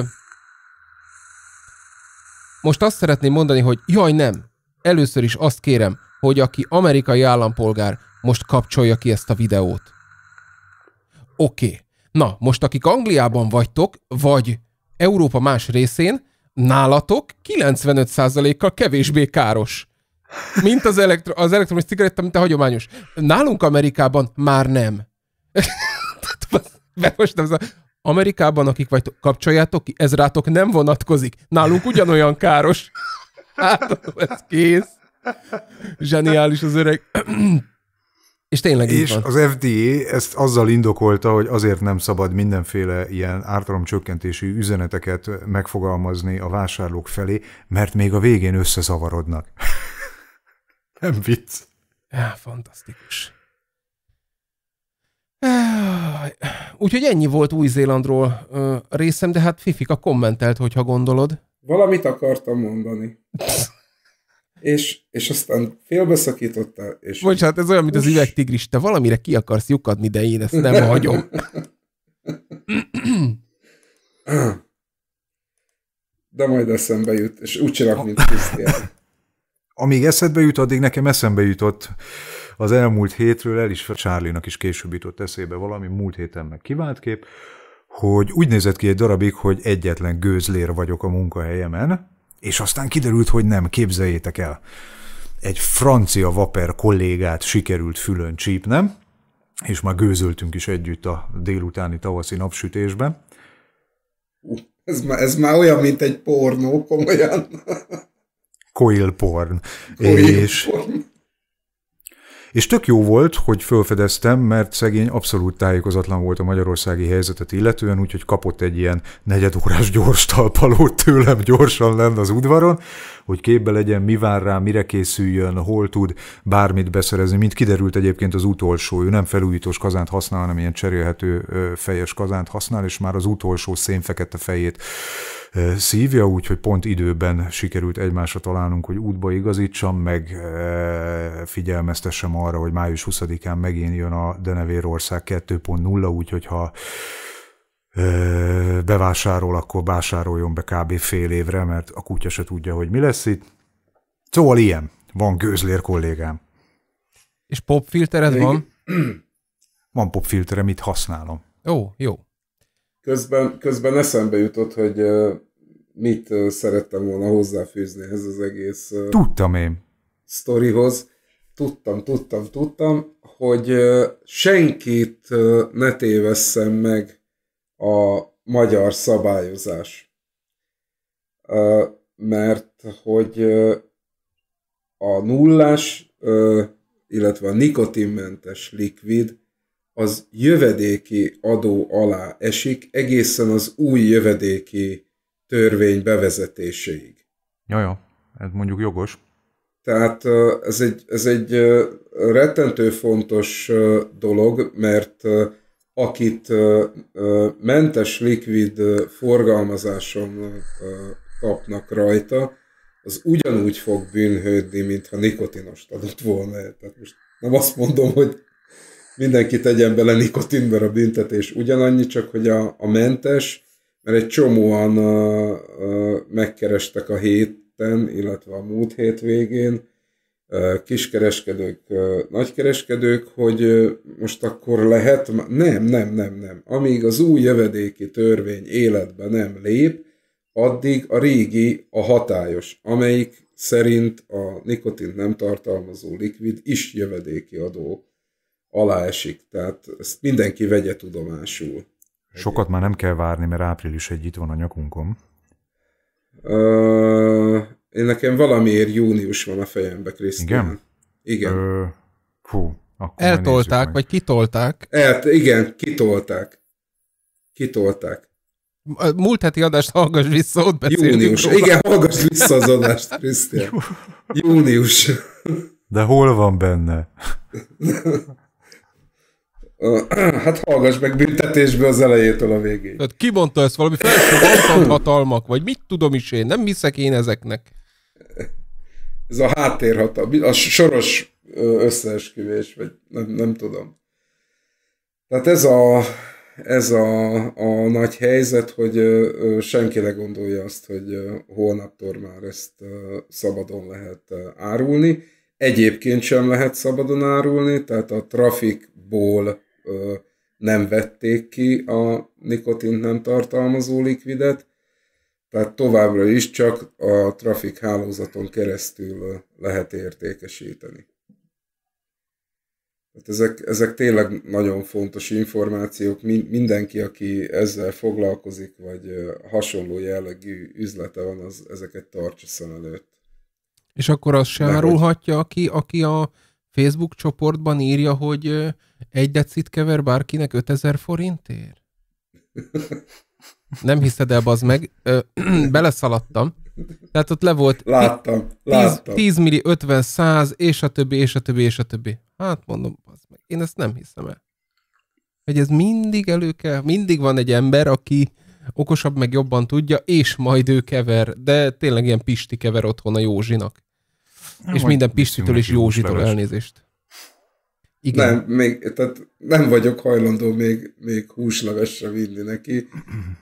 most azt szeretném mondani, hogy jaj nem, először is azt kérem, hogy aki amerikai állampolgár, most kapcsolja ki ezt a videót. Oké. Okay. Na, most akik Angliában vagytok, vagy Európa más részén, nálatok 95%-kal kevésbé káros, mint az, elektro- az elektromos cigaretta, mint a hagyományos. Nálunk Amerikában már nem. most nem, Amerikában, akik vagy kapcsoljátok ki, ez rátok nem vonatkozik. Nálunk ugyanolyan káros. Hát, ez kész. Zseniális az öreg. És tényleg És van. az FDA ezt azzal indokolta, hogy azért nem szabad mindenféle ilyen ártalomcsökkentési üzeneteket megfogalmazni a vásárlók felé, mert még a végén összezavarodnak. nem vicc. Ja, fantasztikus. Úgyhogy ennyi volt Új-Zélandról részem, de hát Fifika kommentelt, hogyha gondolod. Valamit akartam mondani. és, és aztán félbeszakította És Bocsánat, ez olyan, mint az üvegtigris. Te valamire ki akarsz lyukadni, de én ezt nem hagyom. de majd eszembe jut, és úgy csinálok, mint Krisztián. Amíg eszedbe jut, addig nekem eszembe jutott az elmúlt hétről el is Charlie-nak is később jutott eszébe valami, múlt héten meg kivált kép, hogy úgy nézett ki egy darabig, hogy egyetlen gőzlér vagyok a munkahelyemen, és aztán kiderült, hogy nem, képzeljétek el. Egy francia vaper kollégát sikerült fülön csípnem, és már gőzöltünk is együtt a délutáni tavaszi napsütésben. Ez már, ez már olyan, mint egy pornó, komolyan. Coil porn. Coil és, porn. És tök jó volt, hogy felfedeztem, mert szegény abszolút tájékozatlan volt a magyarországi helyzetet illetően, úgyhogy kapott egy ilyen negyedórás gyors talpalót tőlem gyorsan lenn az udvaron, hogy képbe legyen, mi vár rá, mire készüljön, hol tud bármit beszerezni, mint kiderült egyébként az utolsó, ő nem felújítós kazánt használ, hanem ilyen cserélhető fejes kazánt használ, és már az utolsó szénfekete fejét szívja, úgyhogy pont időben sikerült egymásra találnunk, hogy útba igazítsam, meg figyelmeztessem arra, hogy május 20-án megint jön a Denevérország 2.0, úgyhogy ha bevásárol, akkor vásároljon be kb. fél évre, mert a kutya se tudja, hogy mi lesz itt. Szóval ilyen. Van gőzlér kollégám. És popfiltered van? Van popfilterem, itt használom. Ó, jó. Közben, közben eszembe jutott, hogy mit szerettem volna hozzáfűzni ez az egész Tudtam én. sztorihoz. Tudtam, tudtam, tudtam, hogy senkit ne tévesszem meg a magyar szabályozás. Mert hogy a nullás, illetve a nikotinmentes likvid az jövedéki adó alá esik egészen az új jövedéki törvény bevezetéséig. Jajaj, ez mondjuk jogos. Tehát ez egy, ez egy rettentő fontos dolog, mert akit mentes likvid forgalmazáson kapnak rajta, az ugyanúgy fog bűnhődni, mintha nikotinost adott volna. Tehát most nem azt mondom, hogy mindenki tegyen bele nikotinber a büntetés ugyanannyi, csak hogy a, a mentes, mert egy csomóan a, a, megkerestek a héten, illetve a múlt hét végén, kiskereskedők, nagykereskedők, hogy most akkor lehet, nem, nem, nem, nem. Amíg az új jövedéki törvény életbe nem lép, addig a régi a hatályos, amelyik szerint a nikotint nem tartalmazó likvid is jövedéki adó alá esik. Tehát ezt mindenki vegye tudomásul. Sokat már nem kell várni, mert április egy itt van a nyakunkon. Uh, én nekem valamiért június van a fejembe, Krisztián. Igen? Igen. Ö, hú, akkor Eltolták, vagy kitolták? El, igen, kitolták. Kitolták. A múlt heti adást hallgass vissza, ott beszéltünk Június. Róla. Igen, hallgass vissza az adást, Krisztián. Június. De hol van benne? Hát hallgass meg büntetésbe az elejétől a végéig. Tehát kibonta ezt valami felső hatalmak, vagy mit tudom is én, nem hiszek én ezeknek. Ez a háttérhatalom, a soros összeesküvés, vagy nem, nem tudom. Tehát ez a, ez a, a nagy helyzet, hogy senki ne gondolja azt, hogy holnaptól már ezt szabadon lehet árulni. Egyébként sem lehet szabadon árulni, tehát a trafikból nem vették ki a nikotint nem tartalmazó likvidet, tehát továbbra is csak a trafik hálózaton keresztül lehet értékesíteni. Tehát ezek, ezek tényleg nagyon fontos információk. Mindenki, aki ezzel foglalkozik, vagy hasonló jellegű üzlete van, az ezeket tartsa szem előtt. És akkor az sem árulhatja, aki, aki a Facebook csoportban írja, hogy egy decit kever bárkinek 5000 forintért? Nem hiszed el, bazd meg. beleszaladtam. Tehát ott le volt láttam, 10, láttam. 10 milli, 50, 100, és a többi, és a többi, és a többi. Hát mondom, bazd meg. Én ezt nem hiszem el. Hogy ez mindig elő kell, mindig van egy ember, aki okosabb, meg jobban tudja, és majd ő kever. De tényleg ilyen Pisti kever otthon a Józsinak. Nem és minden Pistitől és Józsitól elnézést. Igen. Nem, még, tehát nem vagyok hajlandó még, még húslagasra vinni neki,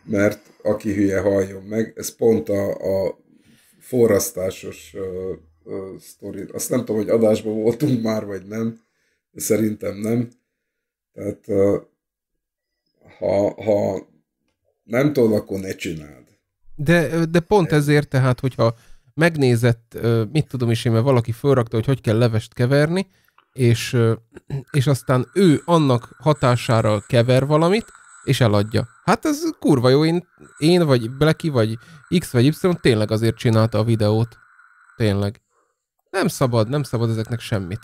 mert aki hülye halljon meg. Ez pont a, a forrasztásos uh, uh, sztori. Azt nem tudom, hogy adásban voltunk már, vagy nem. Szerintem nem. Tehát uh, ha, ha nem tudod, akkor ne csináld. De, de pont ezért tehát, hogyha megnézett, mit tudom is én, mert valaki fölrakta, hogy hogy kell levest keverni, és, és aztán ő annak hatására kever valamit, és eladja. Hát ez kurva jó, én, én vagy Blacky, vagy X, vagy Y tényleg azért csinálta a videót. Tényleg. Nem szabad, nem szabad ezeknek semmit.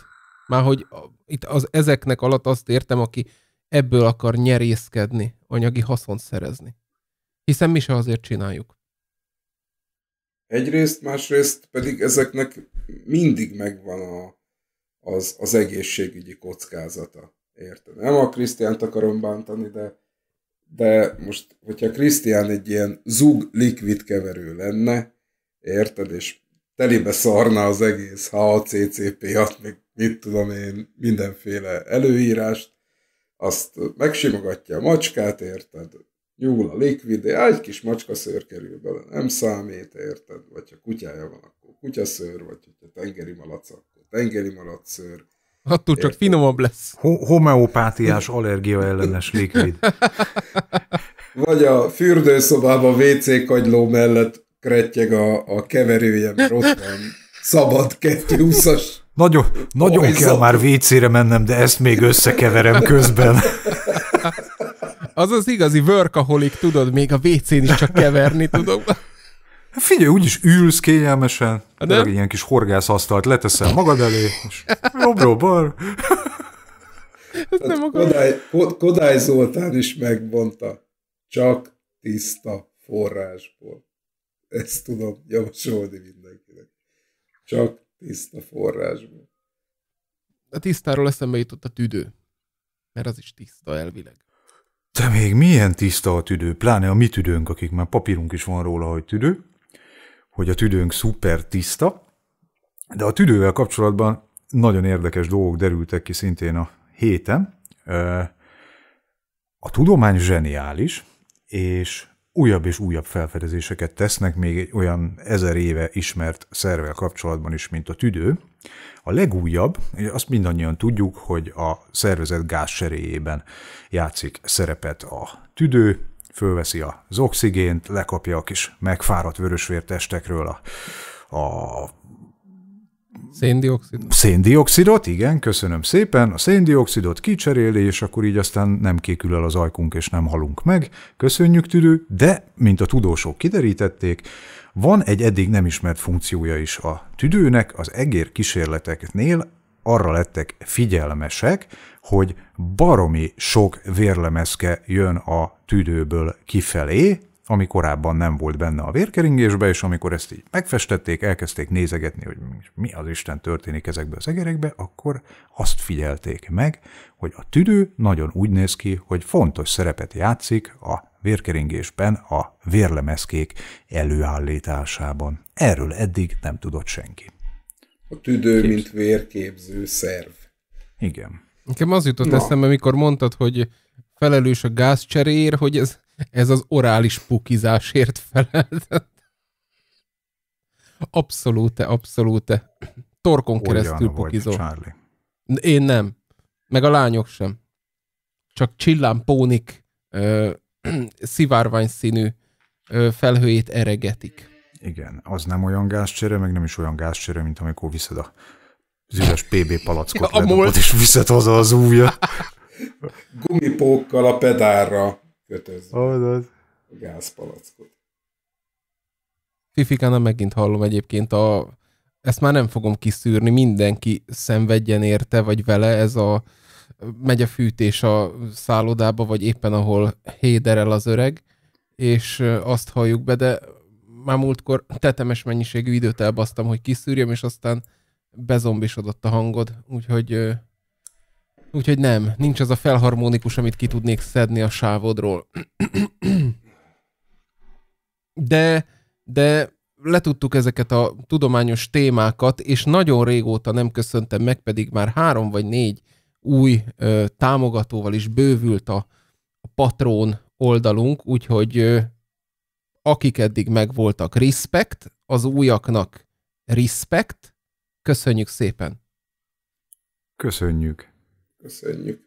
Már hogy itt az ezeknek alatt azt értem, aki ebből akar nyerészkedni, anyagi haszont szerezni. Hiszen mi se azért csináljuk. Egyrészt, másrészt pedig ezeknek mindig megvan a, az, az egészségügyi kockázata. Érted? Nem a Krisztiánt akarom bántani, de, de most, hogyha Krisztián egy ilyen zug likvid keverő lenne, érted, és telibe szarna az egész HACCP-at, meg mit tudom én, mindenféle előírást, azt megsimogatja a macskát, érted, nyúl a likvid, de egy kis macska szőr kerül bele, nem számít, érted, vagy ha kutyája van, akkor kutyaszőr, vagy ha tengeri malac, tengeri malacszőr. Attól csak finomabb lesz. Ho- homeopátiás allergia ellenes likvid. Vagy a fürdőszobában WC kagyló mellett kretjeg a, a keverője, mert ott van szabad 220-as. Nagyon, nagyon kell már WC-re mennem, de ezt még összekeverem közben. Az az igazi workaholic, tudod, még a WC-n is csak keverni tudok. Hát figyelj, úgyis ülsz kényelmesen, de hát egy ilyen kis horgászasztalt leteszel magad elé, és jobbról bar. Hát nem Kodály, Kodály Zoltán is megmondta, csak tiszta forrásból. Ezt tudom javasolni mindenkinek. Csak tiszta forrásból. A tisztáról eszembe jutott a tüdő, mert az is tiszta elvileg. De még milyen tiszta a tüdő, pláne a mi tüdőnk, akik már papírunk is van róla, hogy tüdő hogy a tüdőnk szuper tiszta, de a tüdővel kapcsolatban nagyon érdekes dolgok derültek ki szintén a héten. A tudomány zseniális, és újabb és újabb felfedezéseket tesznek, még egy olyan ezer éve ismert szervel kapcsolatban is, mint a tüdő. A legújabb, azt mindannyian tudjuk, hogy a szervezet gázseréjében játszik szerepet a tüdő, fölveszi az oxigént, lekapja a kis megfáradt vörösvértestekről a, a Széndiokszidot? Széndiokszidot, igen, köszönöm szépen. A széndiokszidot kicseréli, és akkor így aztán nem kékül el az ajkunk, és nem halunk meg. Köszönjük, tüdő, de, mint a tudósok kiderítették, van egy eddig nem ismert funkciója is a tüdőnek, az egér kísérleteknél arra lettek figyelmesek, hogy baromi sok vérlemezke jön a tüdőből kifelé, ami korábban nem volt benne a vérkeringésbe, és amikor ezt így megfestették, elkezdték nézegetni, hogy mi az Isten történik ezekbe az egerekbe, akkor azt figyelték meg, hogy a tüdő nagyon úgy néz ki, hogy fontos szerepet játszik a vérkeringésben, a vérlemezkék előállításában. Erről eddig nem tudott senki. A tüdő, Képz. mint vérképző szerv. Igen. Nekem az jutott Na. eszembe, amikor mondtad, hogy felelős a gázcseréért, hogy ez, ez az orális pukizásért feleltet. Abszolút, abszolút. Torkon Olyan keresztül pukizol. Charlie. Én nem. Meg a lányok sem. Csak csillámpónik, szivárvány színű ö, felhőjét eregetik. Igen, az nem olyan gázcsere, meg nem is olyan gázcsere, mint amikor viszed a zűrös PB palackot ja, ledobott, és visszatozza az újja Gumipókkal a pedálra kötözve. Adod. A gázpalackot. Fifikánál megint hallom egyébként a ezt már nem fogom kiszűrni, mindenki szenvedjen érte, vagy vele ez a megy a fűtés a szállodába, vagy éppen ahol héderel az öreg, és azt halljuk be, de már múltkor tetemes mennyiségű időt elbasztam, hogy kiszűrjem, és aztán bezombisodott a hangod, úgyhogy, úgyhogy nem, nincs az a felharmonikus, amit ki tudnék szedni a sávodról. De, de letudtuk ezeket a tudományos témákat, és nagyon régóta nem köszöntem meg, pedig már három vagy négy új ö, támogatóval is bővült a, a Patron oldalunk, úgyhogy ö, akik eddig megvoltak, respect, az újaknak respect, Köszönjük szépen! Köszönjük! Köszönjük!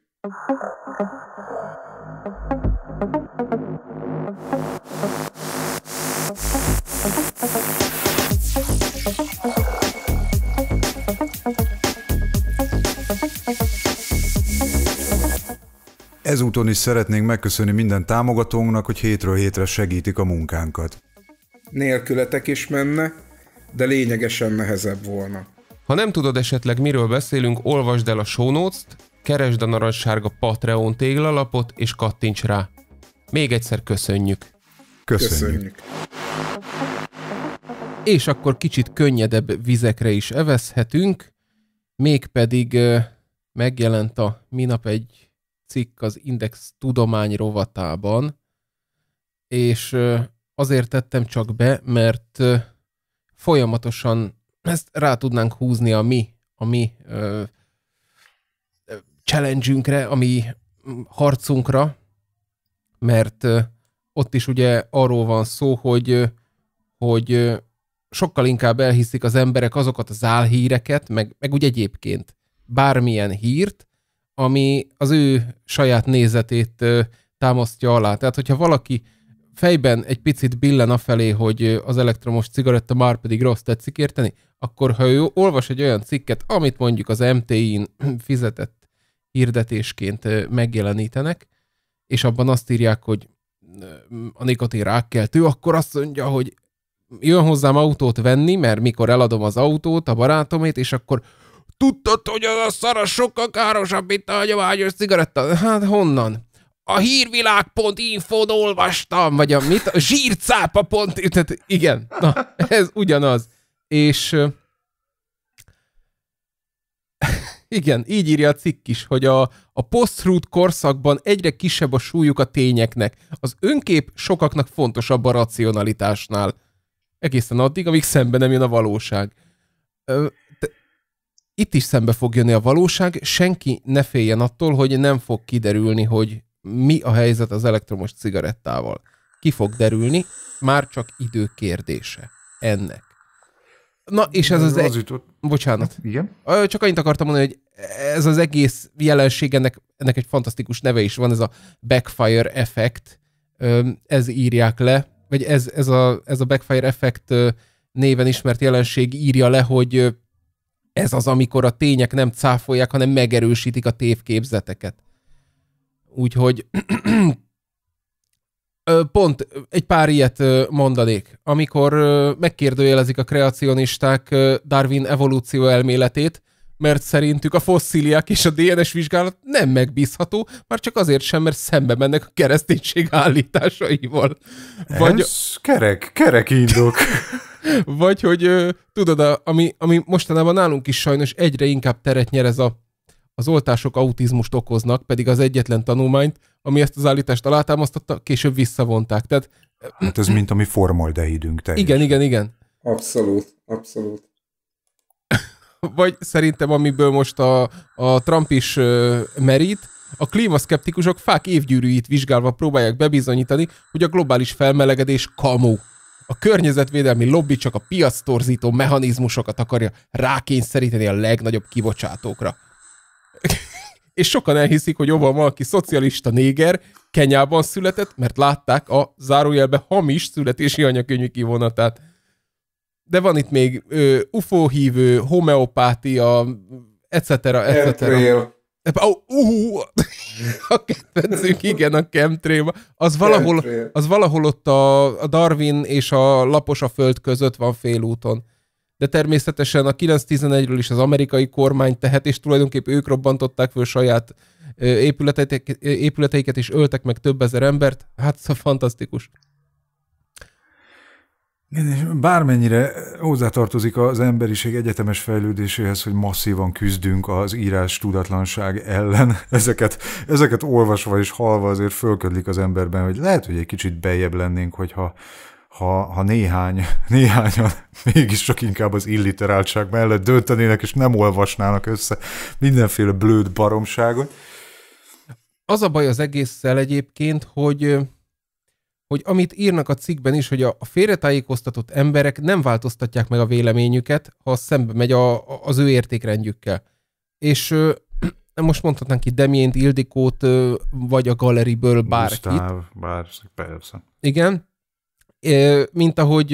Ezúton is szeretnénk megköszönni minden támogatónknak, hogy hétről hétre segítik a munkánkat. Nélkületek is menne, de lényegesen nehezebb volna. Ha nem tudod esetleg miről beszélünk, olvasd el a show notes-t, keresd a narancssárga Patreon téglalapot és kattints rá. Még egyszer köszönjük. Köszönjük. köszönjük. És akkor kicsit könnyedebb vizekre is evezhetünk, mégpedig megjelent a minap egy cikk az Index tudomány rovatában, és azért tettem csak be, mert folyamatosan ezt rá tudnánk húzni a mi, a mi ö, challenge-ünkre, a mi mm, harcunkra, mert ö, ott is ugye arról van szó, hogy, hogy sokkal inkább elhiszik az emberek azokat az álhíreket, meg, meg úgy egyébként bármilyen hírt, ami az ő saját nézetét támasztja alá. Tehát, hogyha valaki fejben egy picit billen afelé, hogy az elektromos cigaretta már pedig rossz tetszik érteni, akkor ha ő olvas egy olyan cikket, amit mondjuk az MTI-n fizetett hirdetésként megjelenítenek, és abban azt írják, hogy a nikotin rákkeltő, akkor azt mondja, hogy jön hozzám autót venni, mert mikor eladom az autót, a barátomét, és akkor tudtad, hogy az a szara sokkal károsabb, mint a hagyományos cigaretta. Hát honnan? a hírvilág.info-n olvastam, vagy a mit, a zsírcápa pont, tehát igen, na, ez ugyanaz. És igen, így írja a cikk is, hogy a, a posztrút korszakban egyre kisebb a súlyuk a tényeknek. Az önkép sokaknak fontosabb a racionalitásnál. Egészen addig, amíg szembe nem jön a valóság. Ö, te, itt is szembe fog jönni a valóság, senki ne féljen attól, hogy nem fog kiderülni, hogy mi a helyzet az elektromos cigarettával. Ki fog derülni, már csak idő kérdése ennek. Na, és ez az... E- az egy... Bocsánat. Igen? Csak annyit akartam mondani, hogy ez az egész jelenség, ennek, ennek egy fantasztikus neve is van, ez a backfire effect. ez írják le, vagy ez, ez, a, ez a backfire effect néven ismert jelenség írja le, hogy ez az, amikor a tények nem cáfolják, hanem megerősítik a tévképzeteket. Úgyhogy pont egy pár ilyet mondanék. Amikor megkérdőjelezik a kreacionisták Darwin evolúció elméletét, mert szerintük a fosszíliák és a DNS vizsgálat nem megbízható, már csak azért sem, mert szembe mennek a kereszténység állításaival. Vagy... Ez kerek, kerek indok. Vagy hogy tudod, ami, ami mostanában nálunk is sajnos egyre inkább teret nyer ez a az oltások autizmust okoznak, pedig az egyetlen tanulmányt, ami ezt az állítást alátámasztotta, később visszavonták. Tehát, eh, hát ez mint a mi formaldehidünk teljesen. Igen, igen, igen. Abszolút, abszolút. Vagy szerintem, amiből most a, a Trump is ö, merít, a klímaszkeptikusok fák évgyűrűit vizsgálva próbálják bebizonyítani, hogy a globális felmelegedés kamu. A környezetvédelmi lobby csak a piac torzító mechanizmusokat akarja rákényszeríteni a legnagyobb kibocsátókra és sokan elhiszik, hogy Obama, aki szocialista néger, Kenyában született, mert látták a zárójelbe hamis születési anyakönyvi kivonatát. De van itt még ö, UFO hívő, homeopátia, etc. etc. Oh, uh, a kedvencünk, igen, a chemtrail az valahol, az valahol ott a, a Darwin és a lapos a föld között van félúton de természetesen a 911-ről is az amerikai kormány tehet, és tulajdonképp ők robbantották föl saját épületeiket, épületeiket és öltek meg több ezer embert. Hát szóval fantasztikus. Bármennyire hozzátartozik az emberiség egyetemes fejlődéséhez, hogy masszívan küzdünk az írás tudatlanság ellen. Ezeket, ezeket olvasva és halva azért fölködlik az emberben, hogy lehet, hogy egy kicsit bejebb lennénk, hogyha ha, ha néhány, néhányan mégis csak inkább az illiteráltság mellett döntenének, és nem olvasnának össze mindenféle blőd baromságot. Az a baj az egésszel egyébként, hogy hogy amit írnak a cikkben is, hogy a félretájékoztatott emberek nem változtatják meg a véleményüket, ha szembe megy a, az ő értékrendjükkel. És most mondhatnánk ki Demiént, Ildikót, vagy a galeriből bárkit. Gustav, bár, persze. Igen, mint ahogy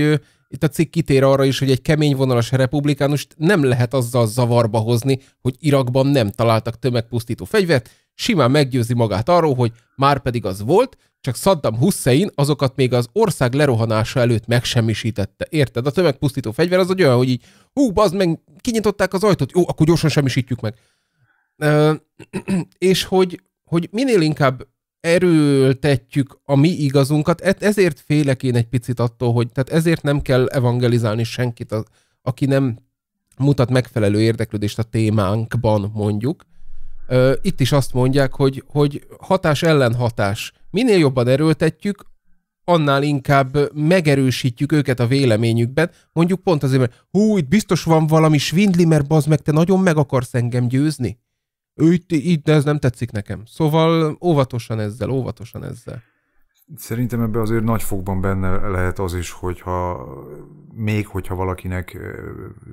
itt a cikk kitér arra is, hogy egy kemény vonalas republikánust nem lehet azzal zavarba hozni, hogy Irakban nem találtak tömegpusztító fegyvert, simán meggyőzi magát arról, hogy már pedig az volt, csak Saddam Hussein azokat még az ország lerohanása előtt megsemmisítette. Érted? A tömegpusztító fegyver az olyan, hogy így, hú, bazd meg, kinyitották az ajtót, jó, akkor gyorsan semmisítjük meg. Ö, és hogy, hogy minél inkább erőltetjük a mi igazunkat, e- ezért félek én egy picit attól, hogy tehát ezért nem kell evangelizálni senkit, aki nem mutat megfelelő érdeklődést a témánkban, mondjuk. Itt is azt mondják, hogy, hogy hatás ellen hatás. Minél jobban erőltetjük, annál inkább megerősítjük őket a véleményükben, mondjuk pont azért, mert hú, itt biztos van valami svindli, mert bazd meg, te nagyon meg akarsz engem győzni. Ő itt, itt, de ez nem tetszik nekem. Szóval óvatosan ezzel, óvatosan ezzel. Szerintem ebbe azért nagy fogban benne lehet az is, hogyha még hogyha valakinek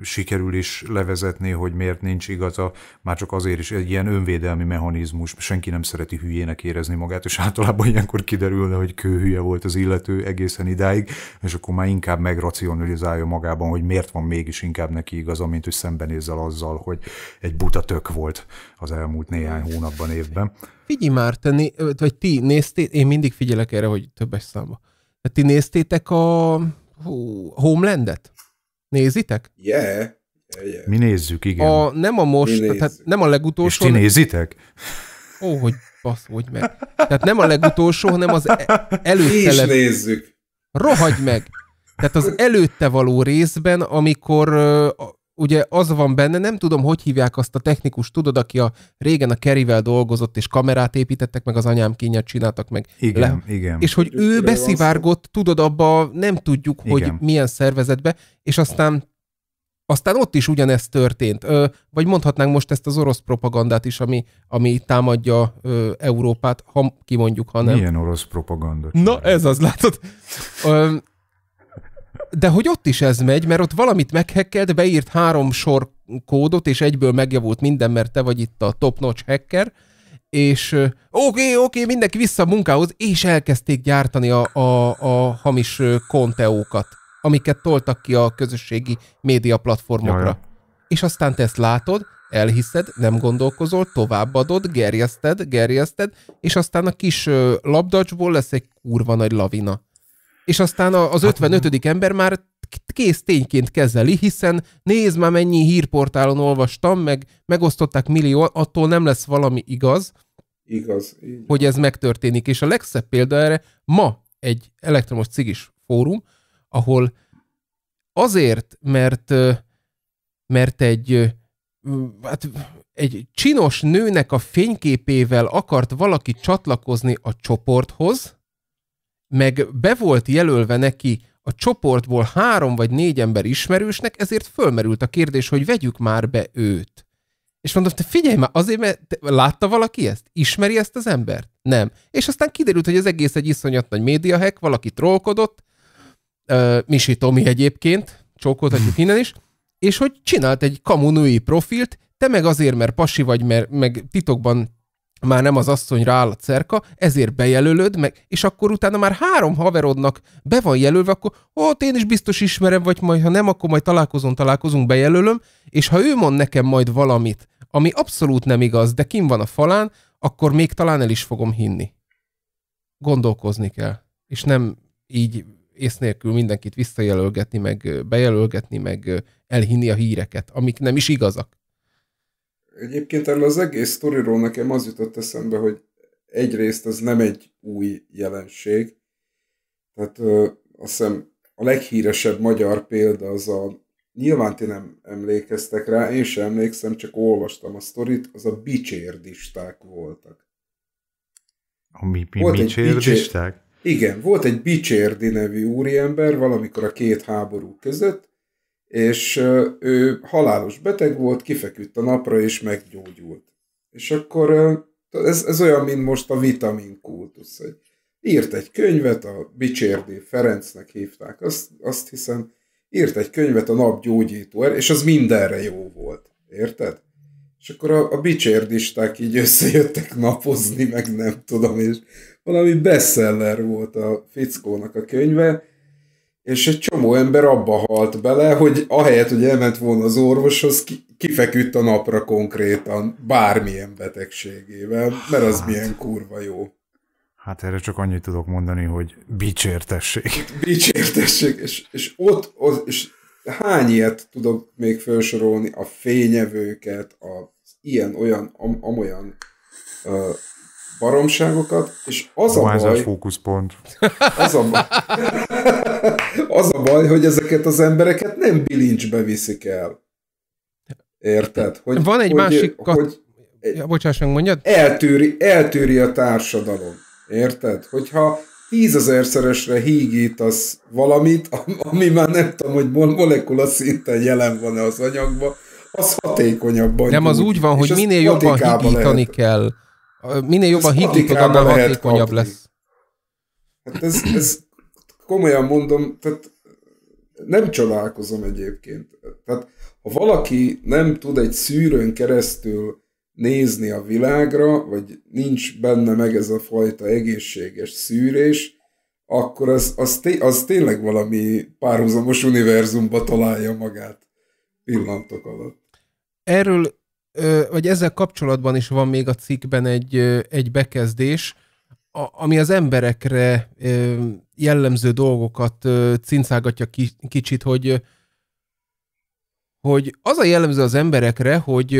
sikerül is levezetni, hogy miért nincs igaza, már csak azért is egy ilyen önvédelmi mechanizmus, senki nem szereti hülyének érezni magát, és általában ilyenkor kiderülne, hogy kőhülye volt az illető egészen idáig, és akkor már inkább megracionalizálja magában, hogy miért van mégis inkább neki igaza, mint hogy szembenézzel azzal, hogy egy buta tök volt az elmúlt néhány hónapban, évben. Figyelj már, te né, vagy ti néztétek? én mindig figyelek erre, hogy többes számba. Hát ti néztétek a Homelandet? Nézitek? Yeah. Yeah, yeah. Mi nézzük, igen. A, nem a most, tehát nem a legutolsó. És ti nézitek? Ó, hogy basz, hogy meg. Tehát nem a legutolsó, hanem az e-, előtte levő. nézzük. Rohagy meg! Tehát az előtte való részben, amikor ugye az van benne, nem tudom, hogy hívják azt a technikus, tudod, aki a régen a Kerivel dolgozott, és kamerát építettek, meg az anyám kényet csináltak meg. Igen, le, igen. És hogy ő beszivárgott, tudod, abba nem tudjuk, igen. hogy milyen szervezetbe, és aztán aztán ott is ugyanezt történt. Ö, vagy mondhatnánk most ezt az orosz propagandát is, ami, ami támadja ö, Európát, ha kimondjuk, ha nem. Milyen orosz propaganda? Na, ez az, látod. Ö, de hogy ott is ez megy, mert ott valamit meghekkelt, beírt három sor kódot, és egyből megjavult minden, mert te vagy itt a top-notch hacker, és oké, okay, oké, okay, mindenki vissza a munkához, és elkezdték gyártani a, a, a hamis konteókat, amiket toltak ki a közösségi média platformokra. Jaj. És aztán te ezt látod, elhiszed, nem gondolkozol, továbbadod, gerjeszted, gerjeszted, és aztán a kis labdacsból lesz egy kurva nagy lavina és aztán az 55. Hát, ember már kész tényként kezeli, hiszen nézd már mennyi hírportálon olvastam, meg megosztották millió, attól nem lesz valami igaz, igaz így. hogy ez megtörténik. És a legszebb példa erre ma egy elektromos cigis fórum, ahol azért, mert, mert egy, hát egy csinos nőnek a fényképével akart valaki csatlakozni a csoporthoz, meg be volt jelölve neki a csoportból három vagy négy ember ismerősnek, ezért fölmerült a kérdés, hogy vegyük már be őt. És mondom, te figyelj már, azért, mert te, látta valaki ezt? Ismeri ezt az embert? Nem. És aztán kiderült, hogy az egész egy iszonyat nagy médiahek, valaki trollkodott, uh, Misi Tomi egyébként, csókoltatjuk innen is, és hogy csinált egy kamunői profilt, te meg azért, mert pasi vagy, mert meg titokban már nem az asszonyra áll a cerka, ezért bejelölöd meg, és akkor utána már három haverodnak be van jelölve, akkor ott én is biztos ismerem, vagy majd ha nem, akkor majd találkozunk, találkozunk, bejelölöm, és ha ő mond nekem majd valamit, ami abszolút nem igaz, de kim van a falán, akkor még talán el is fogom hinni. Gondolkozni kell, és nem így ész nélkül mindenkit visszajelölgetni, meg bejelölgetni, meg elhinni a híreket, amik nem is igazak. Egyébként erről az egész sztoriról nekem az jutott eszembe, hogy egyrészt ez nem egy új jelenség. Tehát ö, azt hiszem a leghíresebb magyar példa az a, nyilván ti nem emlékeztek rá, én sem emlékszem, csak olvastam a sztorit, az a bicsérdisták voltak. A mi, mi volt bicsérdisták? Egy bicsér, igen, volt egy bicsérdi nevű úriember valamikor a két háború között, és ő halálos beteg volt, kifeküdt a napra, és meggyógyult. És akkor ez, ez olyan, mint most a vitamin kultusz, hogy írt egy könyvet, a Bicsérdi Ferencnek hívták, azt, azt hiszem, írt egy könyvet a napgyógyító, és az mindenre jó volt, érted? És akkor a, a bicsérdisták így összejöttek napozni, meg nem tudom, és valami bestseller volt a fickónak a könyve, és egy csomó ember abba halt bele, hogy ahelyett, hogy elment volna az orvoshoz, kifeküdt a napra konkrétan bármilyen betegségével, mert az hát, milyen kurva jó. Hát erre csak annyit tudok mondani, hogy bicsértesség. Bicsértesség, és, és ott, az, és hány ilyet tudok még felsorolni, a fényevőket, a ilyen, olyan, am, amolyan uh, baromságokat, és az a a baj... fókuszpont. Az a baj, az a baj, hogy ezeket az embereket nem bilincsbe viszik el. Érted? Hogy, Van egy hogy, másik... Kat... Hogy, ja, bocsáss, meg mondjad. Eltűri, eltűri a társadalom. Érted? Hogyha tízezerszeresre hígítasz valamit, ami már nem tudom, hogy molekula szinten jelen van-e az anyagban, az hatékonyabb. Nem, az úgy van, hogy minél jobban hígítani lehet. kell Minél jobban hogy annál hatékonyabb lesz. Hát ez, ez komolyan mondom, tehát nem csodálkozom egyébként. Tehát ha valaki nem tud egy szűrőn keresztül nézni a világra, vagy nincs benne meg ez a fajta egészséges szűrés, akkor az, az, té- az tényleg valami párhuzamos univerzumba találja magát pillanatok alatt. Erről vagy ezzel kapcsolatban is van még a cikkben egy, egy bekezdés, a, ami az emberekre jellemző dolgokat cincálgatja ki, kicsit, hogy, hogy az a jellemző az emberekre, hogy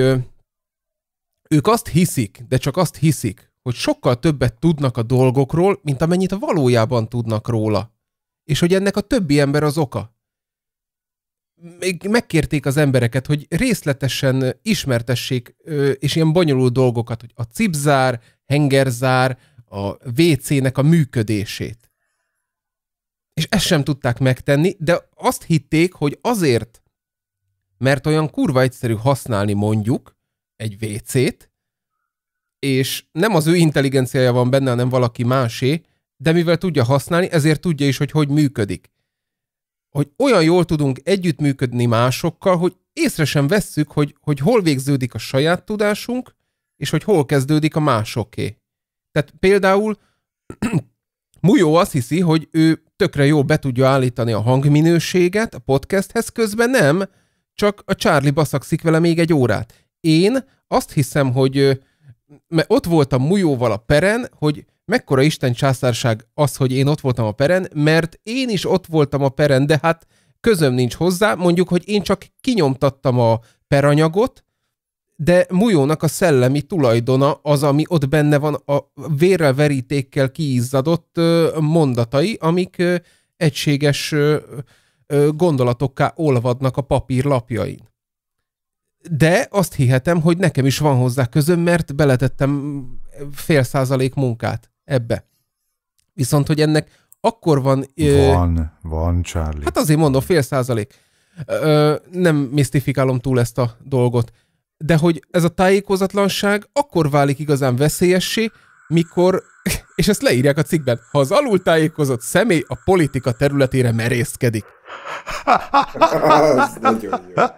ők azt hiszik, de csak azt hiszik, hogy sokkal többet tudnak a dolgokról, mint amennyit valójában tudnak róla. És hogy ennek a többi ember az oka még megkérték az embereket, hogy részletesen ismertessék, és ilyen bonyolult dolgokat, hogy a cipzár, hengerzár, a WC-nek a működését. És ezt sem tudták megtenni, de azt hitték, hogy azért, mert olyan kurva egyszerű használni mondjuk egy WC-t, és nem az ő intelligenciája van benne, hanem valaki másé, de mivel tudja használni, ezért tudja is, hogy hogy működik hogy olyan jól tudunk együttműködni másokkal, hogy észre sem vesszük, hogy, hogy hol végződik a saját tudásunk, és hogy hol kezdődik a másoké. Tehát például Mujó azt hiszi, hogy ő tökre jó be tudja állítani a hangminőséget a podcasthez, közben nem, csak a Charlie baszakszik vele még egy órát. Én azt hiszem, hogy mert ott voltam Mujóval a peren, hogy mekkora Isten császárság az, hogy én ott voltam a peren, mert én is ott voltam a peren, de hát közöm nincs hozzá, mondjuk, hogy én csak kinyomtattam a peranyagot, de Mujónak a szellemi tulajdona az, ami ott benne van, a vérrel verítékkel kiizzadott mondatai, amik egységes gondolatokká olvadnak a papír lapjain. De azt hihetem, hogy nekem is van hozzá közöm, mert beletettem fél százalék munkát ebbe. Viszont, hogy ennek akkor van... Van, van, Charlie. Hát azért mondom, fél százalék. Ö, nem misztifikálom túl ezt a dolgot. De hogy ez a tájékozatlanság akkor válik igazán veszélyessé, mikor, és ezt leírják a cikkben, ha az alultájékozott személy a politika területére merészkedik. nagyon jó.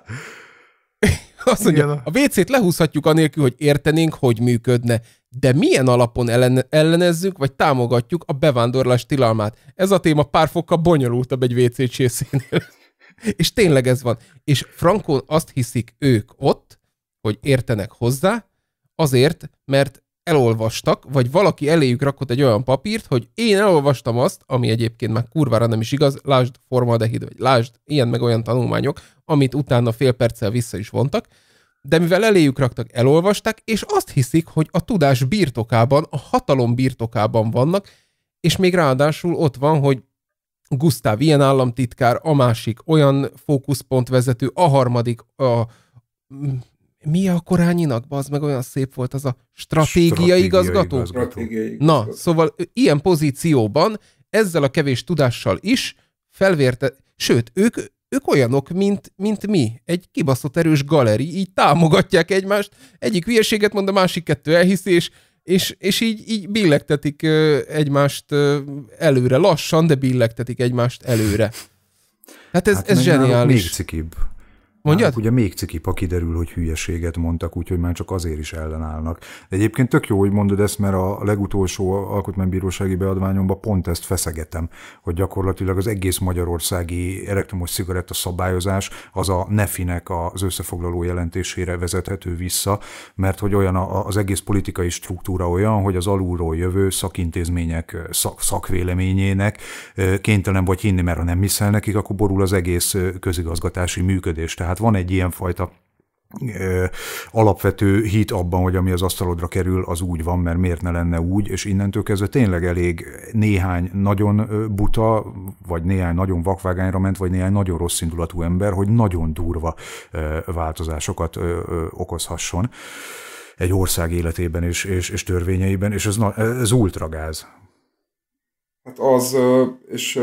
Azt mondja, a WC-t lehúzhatjuk anélkül, hogy értenénk, hogy működne de milyen alapon ellen, ellenezzük vagy támogatjuk a bevándorlás tilalmát. Ez a téma pár fokkal bonyolultabb egy WC csészénél. És tényleg ez van. És frankon azt hiszik ők ott, hogy értenek hozzá, azért, mert elolvastak, vagy valaki eléjük rakott egy olyan papírt, hogy én elolvastam azt, ami egyébként már kurvára nem is igaz, lásd formaldehid, vagy lásd ilyen meg olyan tanulmányok, amit utána fél perccel vissza is vontak, de mivel eléjük raktak, elolvasták, és azt hiszik, hogy a tudás birtokában, a hatalom birtokában vannak, és még ráadásul ott van, hogy Gusztáv ilyen államtitkár, a másik olyan fókuszpontvezető, a harmadik a... Mi a korányinak? Az meg olyan szép volt az a stratégia, igazgató. igazgató. Na, szóval ilyen pozícióban, ezzel a kevés tudással is felvérte, sőt, ők ők olyanok, mint, mint mi. Egy kibaszott erős galeri, így támogatják egymást, egyik hülyeséget mond, a másik kettő elhiszi, és, és, és így, így billegtetik egymást előre, lassan, de billegtetik egymást előre. Hát ez, hát ez zseniális. Még cikibb. Mondjad? Hát, ugye még cikipa kiderül, hogy hülyeséget mondtak, úgyhogy már csak azért is ellenállnak. De egyébként tök jó, hogy mondod ezt, mert a legutolsó alkotmánybírósági beadványomban pont ezt feszegetem, hogy gyakorlatilag az egész magyarországi elektromos cigaretta szabályozás az a nefinek az összefoglaló jelentésére vezethető vissza, mert hogy olyan a, az egész politikai struktúra olyan, hogy az alulról jövő szakintézmények szak, szakvéleményének kénytelen vagy hinni, mert ha nem hiszel nekik, akkor borul az egész közigazgatási működés. Tehát tehát van egy ilyen fajta alapvető hit abban, hogy ami az asztalodra kerül, az úgy van, mert miért ne lenne úgy, és innentől kezdve tényleg elég néhány nagyon buta, vagy néhány nagyon vakvágányra ment, vagy néhány nagyon rossz indulatú ember, hogy nagyon durva változásokat okozhasson egy ország életében és, és, és törvényeiben, és ez, ez ultragáz. Hát az, és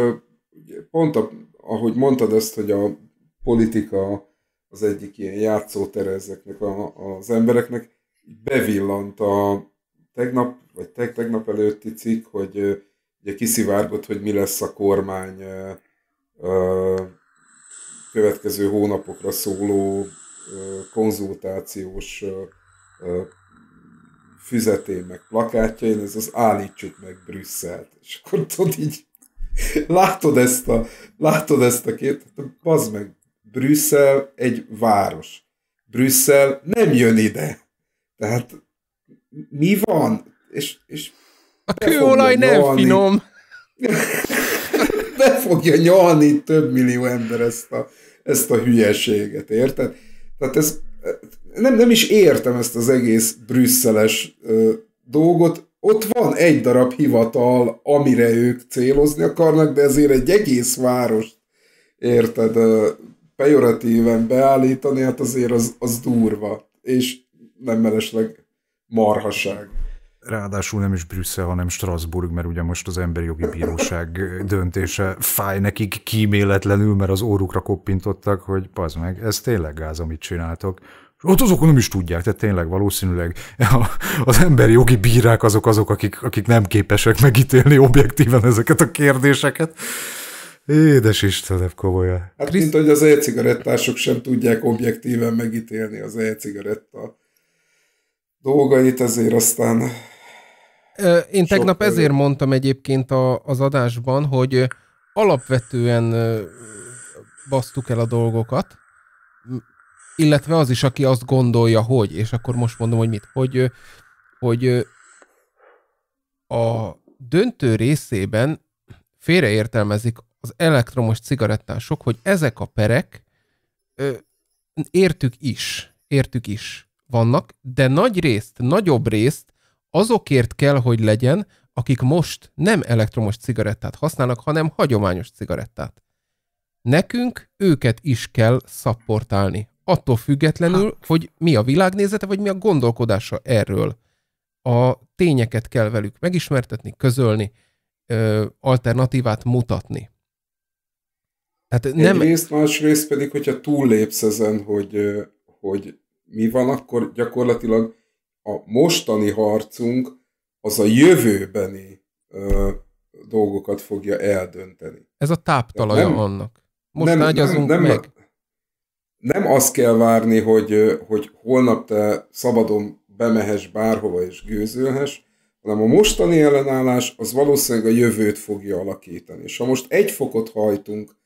pont a, ahogy mondtad ezt, hogy a politika az egyik ilyen játszótere ezeknek a, az embereknek. Bevillant a tegnap, vagy teg, tegnap előtti cikk, hogy ugye kiszivárgott, hogy mi lesz a kormány következő hónapokra szóló konzultációs füzetén, meg plakátjain, ez az állítsuk meg Brüsszelt. És akkor tudod így, látod ezt a, látod ezt a két, bazd meg, Brüsszel egy város. Brüsszel nem jön ide. Tehát mi van? És, és a kőolaj nem nyalni. finom. Be fogja nyalni több millió ember ezt a, ezt a hülyeséget, érted? Tehát ez, nem, nem is értem ezt az egész brüsszeles ö, dolgot. Ott van egy darab hivatal, amire ők célozni akarnak, de ezért egy egész várost érted, pejoratíven beállítani, hát azért az, az durva, és nem mellesleg marhaság. Ráadásul nem is Brüsszel, hanem Strasbourg, mert ugye most az emberi jogi bíróság döntése fáj nekik kíméletlenül, mert az órukra koppintottak, hogy pazd meg, ez tényleg gáz, amit csináltok. Ott hát azok nem is tudják, tehát tényleg valószínűleg az emberi jogi bírák azok azok, akik, akik nem képesek megítélni objektíven ezeket a kérdéseket. Édes Istenem, komolyan. Hát Krisz... mint, hogy az e-cigarettások sem tudják objektíven megítélni az e-cigaretta dolgait, ezért aztán... Én tegnap ezért elő. mondtam egyébként a, az adásban, hogy alapvetően basztuk el a dolgokat, illetve az is, aki azt gondolja, hogy, és akkor most mondom, hogy mit, hogy, hogy a döntő részében félreértelmezik az elektromos cigarettások, hogy ezek a perek ö, értük is, értük is vannak, de nagy részt, nagyobb részt azokért kell, hogy legyen, akik most nem elektromos cigarettát használnak, hanem hagyományos cigarettát. Nekünk őket is kell szapportálni. Attól függetlenül, hogy mi a világnézete, vagy mi a gondolkodása erről. A tényeket kell velük megismertetni, közölni, alternatívát mutatni. Hát nem... Egyrészt, másrészt pedig, hogyha túllépsz ezen, hogy, hogy mi van, akkor gyakorlatilag a mostani harcunk az a jövőbeni ö, dolgokat fogja eldönteni. Ez a táptalaja nem, annak. Most nem, nem, nem, meg. Nem azt kell várni, hogy, hogy holnap te szabadon bemehes bárhova és gőzölhess, hanem a mostani ellenállás az valószínűleg a jövőt fogja alakítani. És ha most egy fokot hajtunk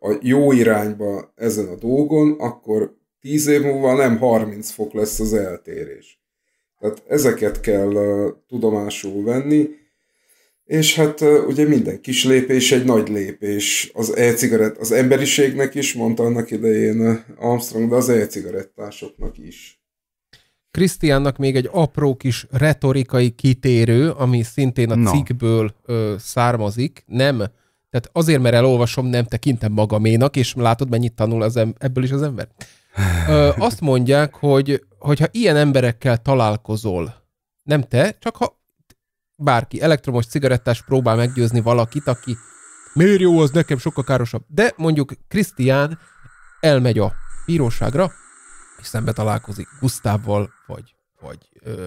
a jó irányba ezen a dolgon, akkor 10 év múlva nem 30 fok lesz az eltérés. Tehát ezeket kell tudomásul venni, és hát ugye minden kis lépés egy nagy lépés. Az e-cigarett, az emberiségnek is, mondta annak idején Armstrong, de az e-cigarettásoknak is. Krisztiánnak még egy apró kis retorikai kitérő, ami szintén a Na. cikkből ö, származik, nem tehát azért, mert elolvasom, nem tekintem magaménak, és látod, mennyit tanul az em- ebből is az ember. Ö, azt mondják, hogy hogyha ilyen emberekkel találkozol, nem te, csak ha bárki elektromos cigarettás próbál meggyőzni valakit, aki miért jó, az nekem sokkal károsabb. De mondjuk Krisztián elmegy a bíróságra, és szembe találkozik Gusztávval, vagy, vagy ö,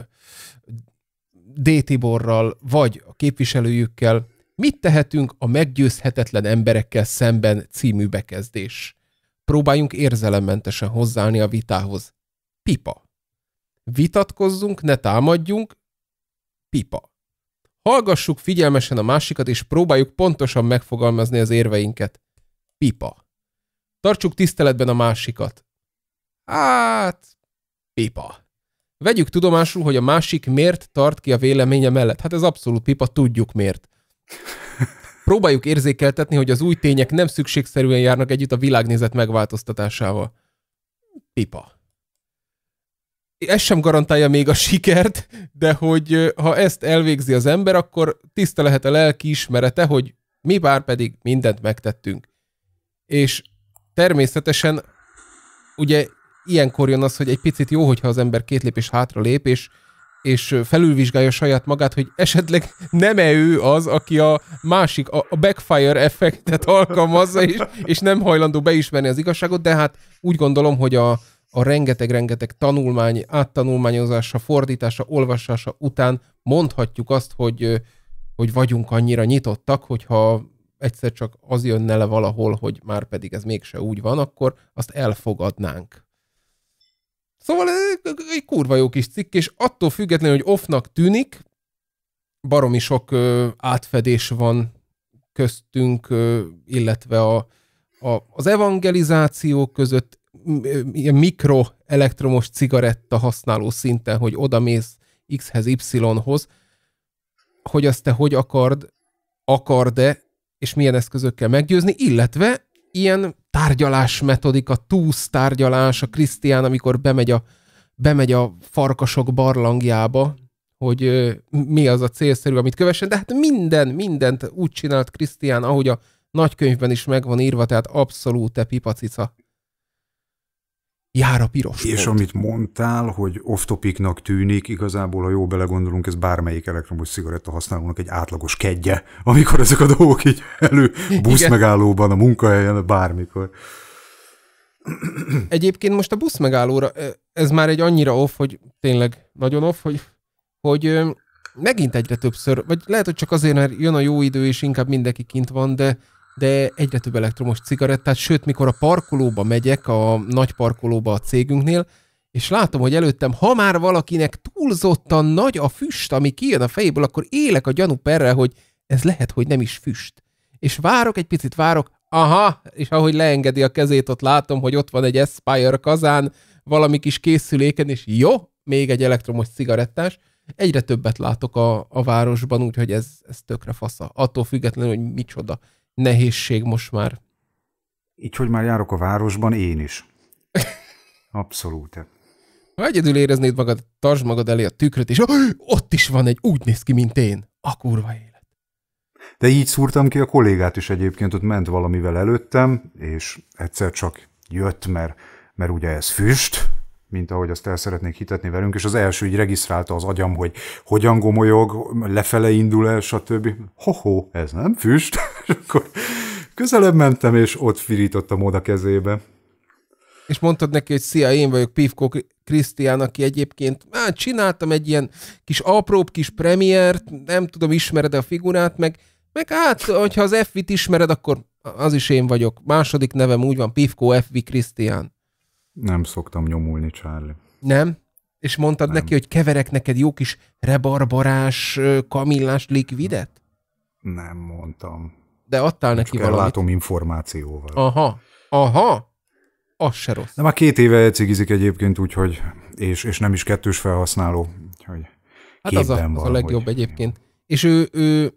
D. Tiborral, vagy a képviselőjükkel, Mit tehetünk a meggyőzhetetlen emberekkel szemben című bekezdés? Próbáljunk érzelemmentesen hozzáállni a vitához. Pipa. Vitatkozzunk, ne támadjunk. Pipa. Hallgassuk figyelmesen a másikat, és próbáljuk pontosan megfogalmazni az érveinket. Pipa. Tartsuk tiszteletben a másikat. Hát... Pipa. Vegyük tudomásul, hogy a másik miért tart ki a véleménye mellett. Hát ez abszolút pipa, tudjuk miért. Próbáljuk érzékeltetni, hogy az új tények nem szükségszerűen járnak együtt a világnézet megváltoztatásával. Pipa. Ez sem garantálja még a sikert, de hogy ha ezt elvégzi az ember, akkor tiszta lehet a lelki ismerete, hogy mi bár pedig mindent megtettünk. És természetesen ugye ilyenkor jön az, hogy egy picit jó, hogyha az ember két lépés hátra lép, és és felülvizsgálja saját magát, hogy esetleg nem-e ő az, aki a másik, a, backfire effektet alkalmazza, és, és nem hajlandó beismerni az igazságot, de hát úgy gondolom, hogy a, a rengeteg-rengeteg tanulmány, áttanulmányozása, fordítása, olvasása után mondhatjuk azt, hogy, hogy vagyunk annyira nyitottak, hogyha egyszer csak az jönne le valahol, hogy már pedig ez mégse úgy van, akkor azt elfogadnánk. Szóval ez egy kurva jó kis cikk, és attól függetlenül, hogy offnak tűnik, baromi sok ö, átfedés van köztünk, ö, illetve a, a, az evangelizáció között ilyen mikro elektromos cigaretta használó szinten, hogy oda mész X-hez, Y-hoz, hogy azt te hogy akard, akard-e, és milyen eszközökkel meggyőzni, illetve ilyen tárgyalás metodika, túsz tárgyalás, a Krisztián, amikor bemegy a, bemegy a farkasok barlangjába, hogy ö, mi az a célszerű, amit kövessen, de hát minden, mindent úgy csinált Krisztián, ahogy a nagykönyvben is megvan írva, tehát abszolút te pipacica jár a piros És volt. amit mondtál, hogy off-topicnak tűnik, igazából, ha jó belegondolunk, ez bármelyik elektromos cigaretta használónak egy átlagos kedje, amikor ezek a dolgok így elő buszmegállóban, a munkahelyen, bármikor. Egyébként most a buszmegállóra, ez már egy annyira off, hogy tényleg nagyon off, hogy, hogy megint egyre többször, vagy lehet, hogy csak azért, mert jön a jó idő, és inkább mindenki kint van, de de egyre több elektromos cigarettát, sőt, mikor a parkolóba megyek, a nagy parkolóba a cégünknél, és látom, hogy előttem, ha már valakinek túlzottan nagy a füst, ami kijön a fejéből, akkor élek a gyanúperrel, hogy ez lehet, hogy nem is füst. És várok, egy picit várok, aha, és ahogy leengedi a kezét, ott látom, hogy ott van egy Aspire kazán, valami kis készüléken, és jó, még egy elektromos cigarettás. Egyre többet látok a, a városban, úgyhogy ez, ez tökre fasza. Attól függetlenül, hogy micsoda nehézség most már. Így, hogy már járok a városban, én is. Abszolút. Ha egyedül éreznéd magad, tartsd magad elé a tükröt, és ott is van egy, úgy néz ki, mint én. A kurva élet. De így szúrtam ki a kollégát is egyébként, ott ment valamivel előttem, és egyszer csak jött, mert, mert ugye ez füst, mint ahogy azt el szeretnék hitetni velünk, és az első így regisztrálta az agyam, hogy hogyan gomolyog, lefele indul el, stb. Hoho, ez nem füst. és akkor közelebb mentem, és ott virítottam oda kezébe. És mondtad neki, hogy szia, én vagyok Pivko Krisztián, aki egyébként már hát csináltam egy ilyen kis apróbb kis premiért, nem tudom, ismered a figurát, meg, meg hát, hogyha az f ismered, akkor az is én vagyok. Második nevem úgy van, Pivko F.V. Krisztián. Nem szoktam nyomulni, Charlie. Nem? És mondtad nem. neki, hogy keverek neked jó kis rebarbarás, kamillás likvidet? Nem mondtam. De adtál Csak neki valamit? látom információval. Aha, aha, az se rossz. De már két éve cigizik egyébként, úgyhogy, és, és nem is kettős felhasználó. Úgyhogy hát az a, az a legjobb egyébként. És ő, ő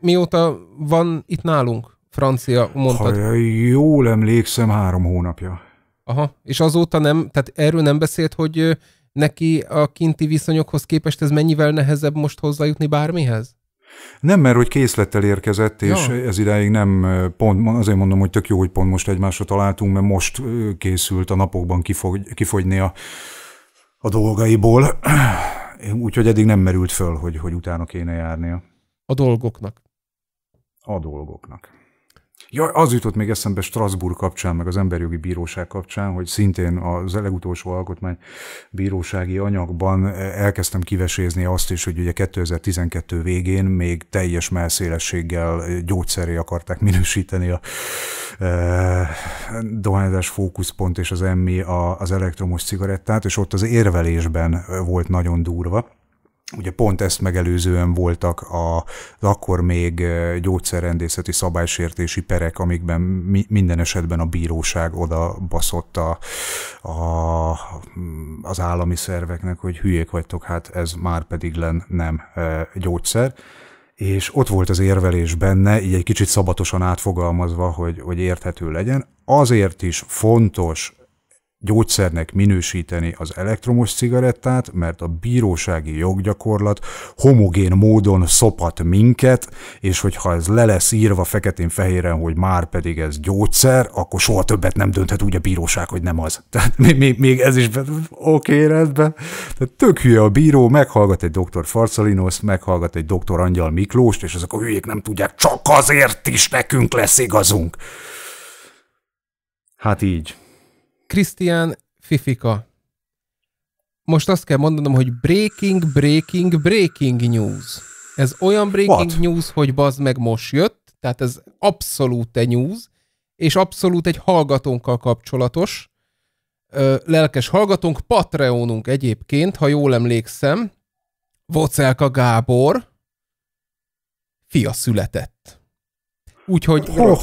mióta van itt nálunk? Francia, mondtad. Ha jól emlékszem, három hónapja. Aha, és azóta nem, tehát erről nem beszélt, hogy neki a kinti viszonyokhoz képest ez mennyivel nehezebb most hozzájutni bármihez? Nem, mert hogy készlettel érkezett, és ja. ez idáig nem pont, azért mondom, hogy tök jó, hogy pont most egymásra találtunk, mert most készült a napokban kifogy, kifogyni a, a dolgaiból, úgyhogy eddig nem merült föl, hogy, hogy utána kéne járnia. A dolgoknak. A dolgoknak. Ja, az jutott még eszembe Strasbourg kapcsán, meg az Emberjogi Bíróság kapcsán, hogy szintén az legutolsó alkotmány bírósági anyagban eh, elkezdtem kivesézni azt is, hogy ugye 2012 végén még teljes melszélességgel eh, gyógyszeré akarták minősíteni a e, dohányzás fókuszpont és az emmi a, az elektromos cigarettát, és ott az érvelésben volt nagyon durva Ugye pont ezt megelőzően voltak a, az akkor még gyógyszerrendészeti szabálysértési perek, amikben mi, minden esetben a bíróság oda baszott a, a, az állami szerveknek, hogy hülyék vagytok, hát ez már pedig len nem e, gyógyszer és ott volt az érvelés benne, így egy kicsit szabatosan átfogalmazva, hogy, hogy érthető legyen. Azért is fontos gyógyszernek minősíteni az elektromos cigarettát, mert a bírósági joggyakorlat homogén módon szopat minket, és hogyha ez le lesz írva feketén-fehéren, hogy már pedig ez gyógyszer, akkor soha többet nem dönthet úgy a bíróság, hogy nem az. Tehát még, még ez is oké, okay, rendben. Tehát tök hülye a bíró, meghallgat egy doktor Farcalinoszt, meghallgat egy doktor Angyal Miklóst, és ezek a hülyék nem tudják, csak azért is nekünk lesz igazunk. Hát így. Krisztián Fifika. Most azt kell mondanom, hogy breaking, breaking, breaking news. Ez olyan breaking What? news, hogy bazd meg most jött, tehát ez abszolút egy news, és abszolút egy hallgatónkkal kapcsolatos. Lelkes hallgatónk, Patreonunk egyébként, ha jól emlékszem, Vocelka Gábor fia született. Úgyhogy oh.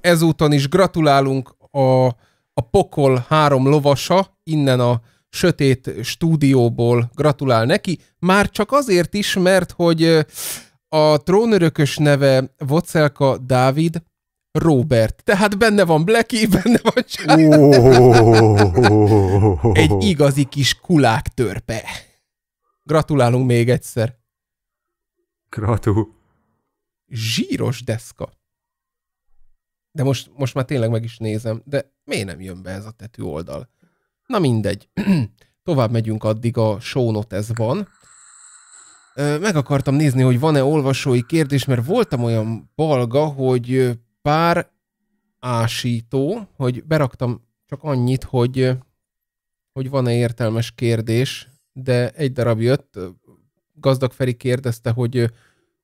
ezúton is gratulálunk a a pokol három lovasa innen a sötét stúdióból gratulál neki, már csak azért is, mert hogy a trónörökös neve Vocelka Dávid Robert. Tehát benne van Blacky, benne van oh. Egy igazi kis kulák törpe. Gratulálunk még egyszer. Gratul. Zsíros deszka de most, most már tényleg meg is nézem, de miért nem jön be ez a tető oldal? Na mindegy. Tovább megyünk addig a show ez van. Meg akartam nézni, hogy van-e olvasói kérdés, mert voltam olyan balga, hogy pár ásító, hogy beraktam csak annyit, hogy, hogy van-e értelmes kérdés, de egy darab jött. Gazdag Feri kérdezte, hogy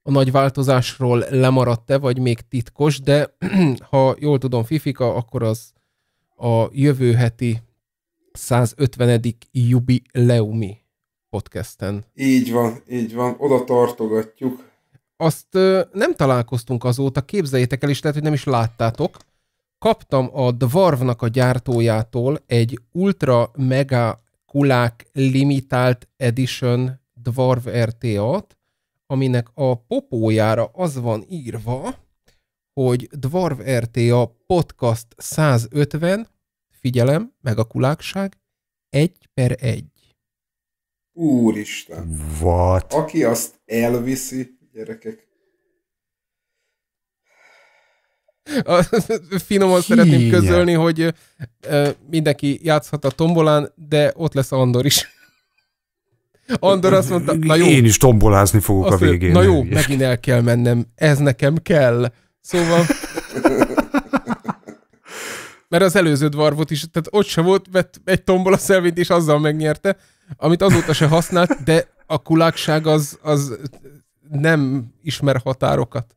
a nagy változásról lemaradt-e, vagy még titkos, de ha jól tudom, Fifika, akkor az a jövő heti 150. jubileumi podcasten. Így van, így van, oda tartogatjuk. Azt ö, nem találkoztunk azóta, képzeljétek el, is lehet, hogy nem is láttátok. Kaptam a Dvarvnak a gyártójától egy ultra mega kulák limitált edition Dvarv RTA-t, aminek a popójára az van írva, hogy Dwarf RTA podcast 150, figyelem, meg a kulákság, egy per egy. Úristen! What? Aki azt elviszi, gyerekek. A, finoman Híja. szeretném közölni, hogy ö, mindenki játszhat a tombolán, de ott lesz Andor is. Andor azt mondta, na jó. Én is tombolázni fogok azt a végén. Na jó, megint el kell mennem, ez nekem kell. Szóval... Mert az előző dvarvot is, tehát ott sem volt, vett egy tombol a szelvényt, és azzal megnyerte, amit azóta se használt, de a kulákság az, az nem ismer határokat.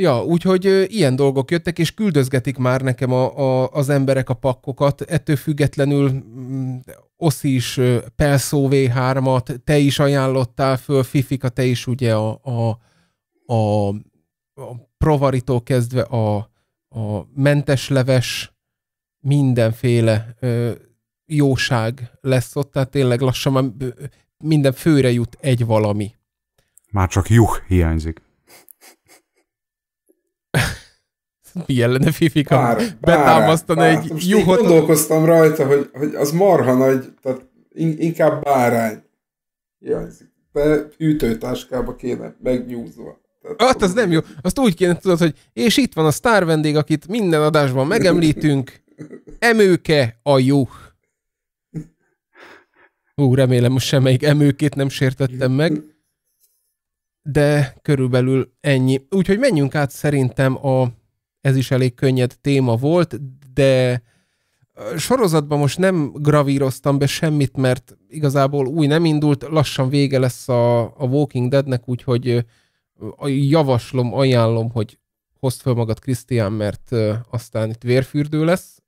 Ja, úgyhogy ö, ilyen dolgok jöttek, és küldözgetik már nekem a, a, az emberek a pakkokat, ettől függetlenül mm, Oszi is Pelszó V3-at, te is ajánlottál föl, Fifika, te is ugye a, a, a, a provaritól kezdve a, a mentesleves mindenféle ö, jóság lesz ott, tehát tényleg lassan már minden főre jut egy valami. Már csak juh hiányzik. mi lenne Fifika bár, bár, egy juhot. gondolkoztam rajta, hogy, hogy az marha nagy, tehát inkább bárány. Hiányzik. De ütőtáskába kéne, megnyúzva. Hát az nem jó. Azt úgy kéne tudod, hogy és itt van a sztár vendég, akit minden adásban megemlítünk. Emőke a jó. Ú, remélem most semmelyik emőkét nem sértettem meg. De körülbelül ennyi. Úgyhogy menjünk át szerintem a ez is elég könnyed téma volt, de sorozatban most nem gravíroztam be semmit, mert igazából új nem indult, lassan vége lesz a, a Walking Deadnek, úgyhogy javaslom, ajánlom, hogy hozd fel magad, Krisztián, mert aztán itt vérfürdő lesz,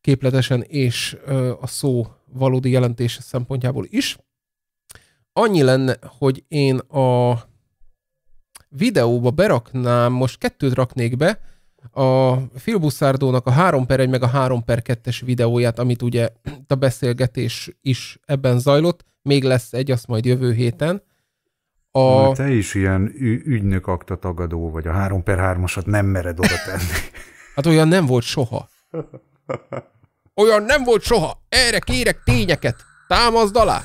képletesen és a szó valódi jelentése szempontjából is. Annyi lenne, hogy én a videóba beraknám, most kettőt raknék be, a Phil a 3 per 1 meg a 3 per 2-es videóját, amit ugye a beszélgetés is ebben zajlott, még lesz egy, azt majd jövő héten. A... te is ilyen ügynök akta tagadó vagy, a 3 per 3-asat nem mered oda tenni. hát olyan nem volt soha. Olyan nem volt soha. Erre kérek tényeket. Támaszd alá.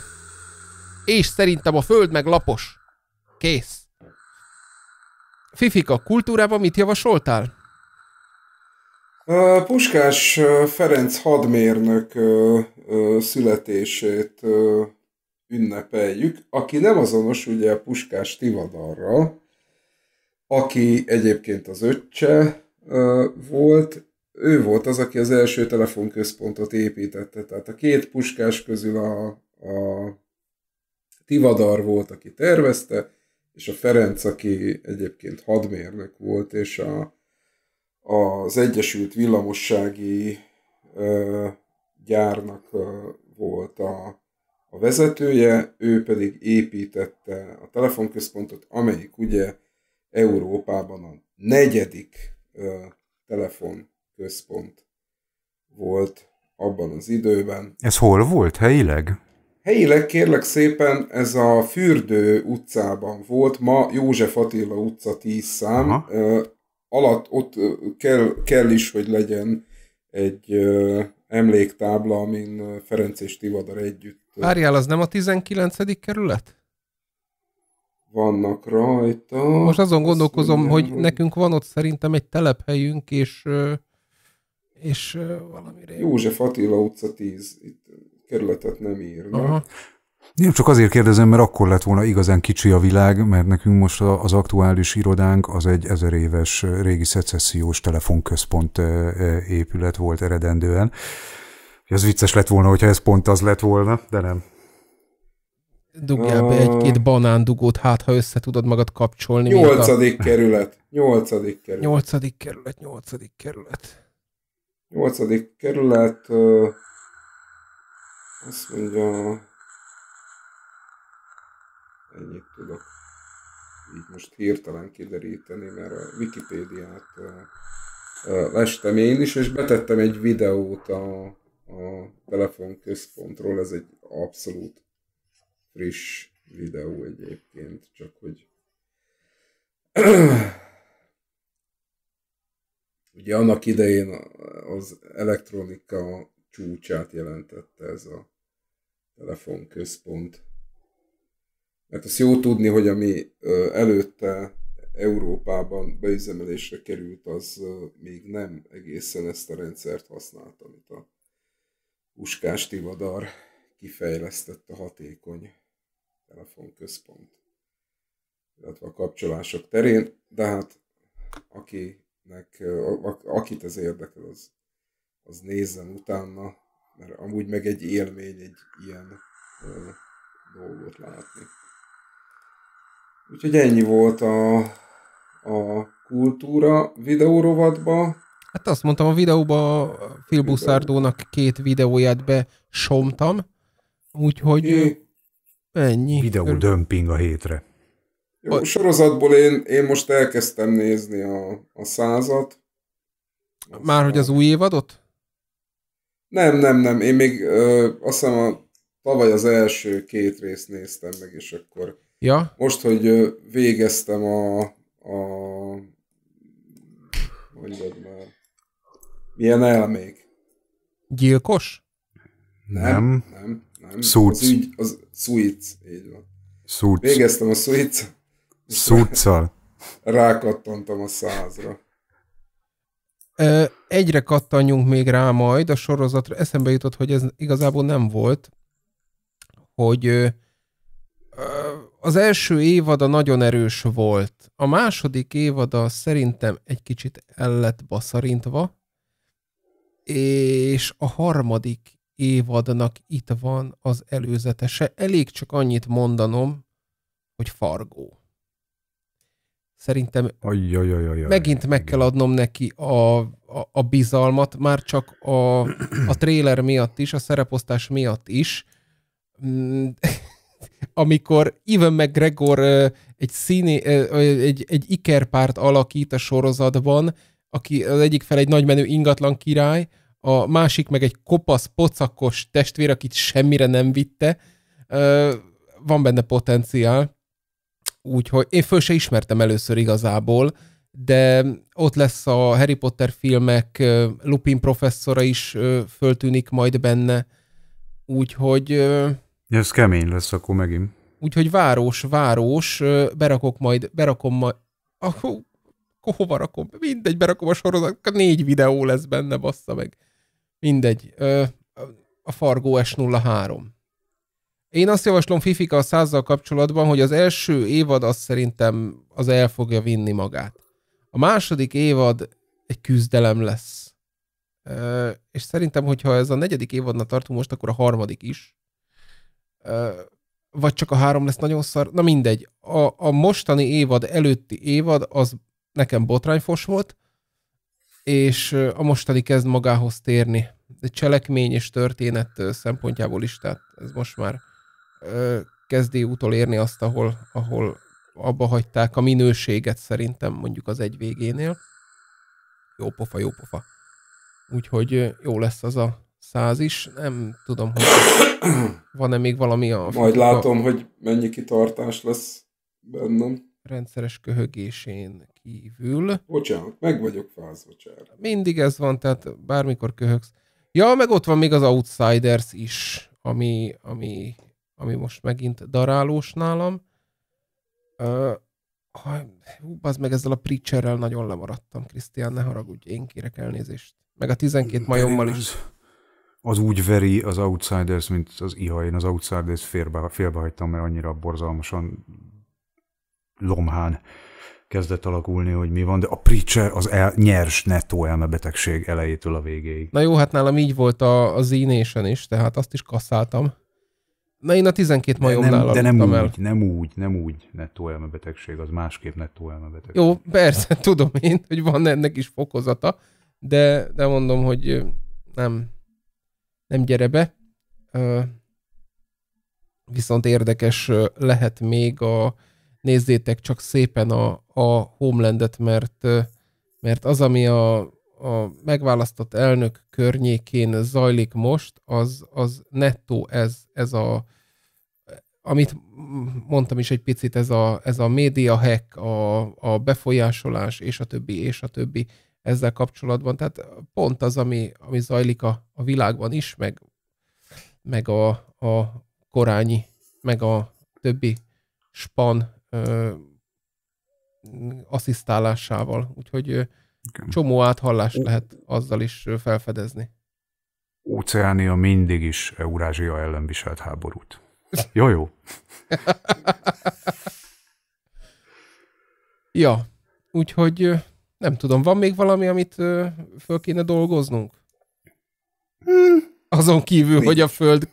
És szerintem a föld meg lapos. Kész. Fifika, kultúrában mit javasoltál? Puskás Ferenc hadmérnök születését ünnepeljük, aki nem azonos ugye a Puskás Tivadarral, aki egyébként az öccse volt, ő volt az, aki az első telefonközpontot építette. Tehát a két puskás közül a, a Tivadar volt, aki tervezte, és a Ferenc, aki egyébként hadmérnök volt, és a, az Egyesült Villamossági ö, gyárnak ö, volt a, a vezetője, ő pedig építette a telefonközpontot, amelyik ugye Európában a negyedik ö, telefonközpont volt abban az időben. Ez hol volt helyileg? Helyileg kérlek szépen ez a Fürdő utcában volt, ma József Attila utca 10 szám, Aha. alatt ott kell, kell is, hogy legyen egy emléktábla, amin Ferenc és Tivadar együtt. Várjál, az nem a 19. kerület? Vannak rajta. Most azon gondolkozom, mondjam, hogy, hogy nekünk van ott szerintem egy telephelyünk, és, és valamire... József Attila utca 10. Itt kerületet nem írna. Aha. Nem csak azért kérdezem, mert akkor lett volna igazán kicsi a világ, mert nekünk most az aktuális irodánk az egy ezer éves régi szecessziós telefonközpont épület volt eredendően. Ez vicces lett volna, hogyha ez pont az lett volna, de nem. Dugjál be egy-két banándugót, hát ha össze tudod magad kapcsolni. Nyolcadik a... kerület. Nyolcadik kerület. Nyolcadik kerület, nyolcadik kerület. Nyolcadik kerület. Uh azt mondja, ennyit tudok így most hirtelen kideríteni, mert a Wikipédiát lestem én is, és betettem egy videót a, a telefonközpontról, ez egy abszolút friss videó egyébként, csak hogy ugye annak idején az elektronika csúcsát jelentette ez a telefonközpont. Mert azt jó tudni, hogy ami előtte Európában beüzemelésre került, az még nem egészen ezt a rendszert használta, amit a Puskás Tivadar kifejlesztett a hatékony telefonközpont, illetve a kapcsolások terén, de hát akinek, akit ez érdekel, az, az nézzen utána, mert amúgy meg egy élmény egy ilyen ö, dolgot látni. Úgyhogy ennyi volt a, a kultúra videórovatba. Hát azt mondtam, a videóba Phil Buszardónak két videóját be somtam, úgyhogy é. ennyi. Videó dömping a hétre. Jó, a sorozatból én, én most elkezdtem nézni a, a százat. Már hogy az új évadot? Nem, nem, nem. Én még ö, azt hiszem a, tavaly az első két részt néztem meg, és akkor ja? most, hogy végeztem a, a mondjad már, milyen elmék. Gyilkos? Nem. Nem, nem. nem. Suits. Az, ügy, az Suits, így van. Suits. Végeztem a Suits. Szúccal. Rákattantam a százra. Egyre kattanjunk még rá majd a sorozatra. Eszembe jutott, hogy ez igazából nem volt, hogy az első évada nagyon erős volt. A második évada szerintem egy kicsit el lett baszarintva, és a harmadik évadnak itt van az előzetese. Elég csak annyit mondanom, hogy Fargó szerintem Ajajajajaj. megint meg kell adnom neki a, a, a bizalmat, már csak a, a tréler miatt is, a szereposztás miatt is. Mm, amikor Ivan McGregor egy, színi, egy, egy ikerpárt alakít a sorozatban, aki az egyik fel egy nagymenő ingatlan király, a másik meg egy kopasz, pocakos testvér, akit semmire nem vitte, van benne potenciál úgyhogy én föl se ismertem először igazából, de ott lesz a Harry Potter filmek, Lupin professzora is föltűnik majd benne, úgyhogy... Ez kemény lesz akkor megint. Úgyhogy város, város, berakok majd, berakom majd... Akkor, hova rakom? Mindegy, berakom a sorozat, négy videó lesz benne, bassza meg. Mindegy. A Fargo S03. Én azt javaslom Fifika a százzal kapcsolatban, hogy az első évad azt szerintem az el fogja vinni magát. A második évad egy küzdelem lesz. És szerintem, hogyha ez a negyedik évadnak tartunk most, akkor a harmadik is. Vagy csak a három lesz nagyon szar. Na mindegy. A, a mostani évad előtti évad az nekem botrányfos volt, és a mostani kezd magához térni. De cselekmény és történet szempontjából is, tehát ez most már kezdi utolérni azt, ahol, ahol abba hagyták a minőséget szerintem mondjuk az egy végénél. Jó pofa, jó pofa. Úgyhogy jó lesz az a száz is. Nem tudom, hogy van-e még valami a... Majd látom, a... hogy mennyi kitartás lesz bennem. Rendszeres köhögésén kívül. Bocsánat, meg vagyok fázva, csár. Mindig ez van, tehát bármikor köhögsz. Ja, meg ott van még az Outsiders is, ami, ami ami most megint darálós nálam. Ö, hú, az meg ezzel a Preacherrel nagyon lemaradtam, Krisztián, ne haragudj, én kérek elnézést. Meg a 12 majommal is. Az, úgy veri az Outsiders, mint az IHA. Én az Outsiders félbe, félbehagytam, mert annyira borzalmasan lomhán kezdett alakulni, hogy mi van, de a Preacher az el, nyers, netó elmebetegség elejétől a végéig. Na jó, hát nálam így volt a, a Z-Nation is, tehát azt is kasszáltam. Na én a 12 majomnál de nem, de nem el. úgy, nem úgy, nem úgy nettó elmebetegség, az másképp nettó elmebetegség. Jó, persze, tudom én, hogy van ennek is fokozata, de, de mondom, hogy nem, nem gyere be. Viszont érdekes lehet még a nézzétek csak szépen a, a Homelandet, mert, mert az, ami a a megválasztott elnök környékén zajlik most, az, az nettó ez, ez a amit mondtam is egy picit, ez a, ez a média hack, a, a befolyásolás, és a többi, és a többi ezzel kapcsolatban. Tehát pont az, ami, ami zajlik a, a világban is, meg, meg a, a korányi, meg a többi span ö, asszisztálásával. Úgyhogy ö, igen. Csomó áthallást U- lehet azzal is felfedezni. Óceánia mindig is Eurázsia ellen viselt háborút. Jó, jó. ja, úgyhogy nem tudom, van még valami, amit föl kéne dolgoznunk? Hmm. Azon kívül, Mi? hogy a föld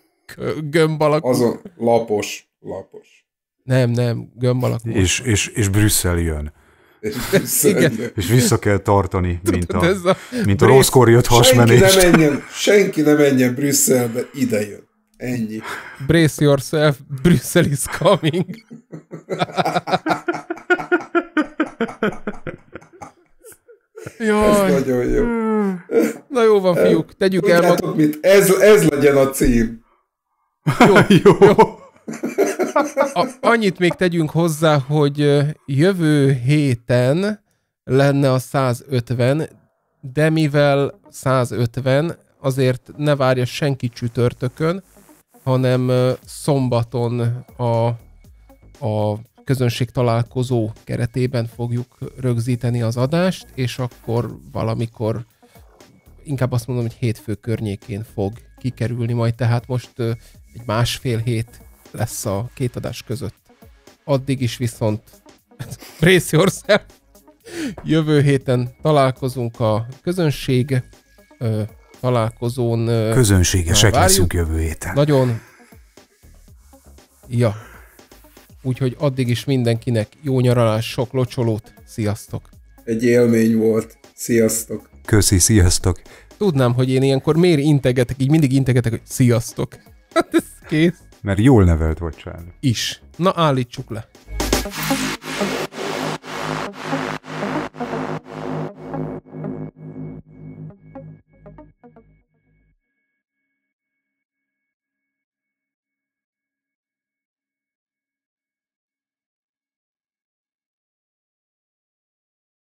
gömb alakú. Azon lapos, lapos. Nem, nem, gömb alakú. És, és, és Brüsszel jön. És, Igen. és vissza kell tartani, mint a, a, mint a rosszkor jött hasmenés. Senki ne menjen, senki ne menjen Brüsszelbe, ide jön. Ennyi. Brace yourself, Brüsszel is coming. Jaj. Ez nagyon jó. Hmm. Na jó van, fiúk, tegyük el. magunkat. Ez, ez legyen a cím. Jó, jó. jó. A, annyit még tegyünk hozzá, hogy jövő héten lenne a 150, de mivel 150, azért ne várja senki csütörtökön, hanem szombaton a, a közönség találkozó keretében fogjuk rögzíteni az adást, és akkor valamikor, inkább azt mondom, hogy hétfő környékén fog kikerülni majd, tehát most egy másfél hét lesz a két adás között. Addig is viszont brace yourself. Jövő héten találkozunk a közönség ö, találkozón. Ö, Közönségesek várjuk. leszünk jövő héten. Nagyon. Ja. Úgyhogy addig is mindenkinek jó nyaralás, sok locsolót. Sziasztok! Egy élmény volt. Sziasztok! Köszi, sziasztok! Tudnám, hogy én ilyenkor miért integetek, így mindig integetek, hogy sziasztok. Hát ez kész. Mert jól nevelt vagy család. Is. Na állítsuk le.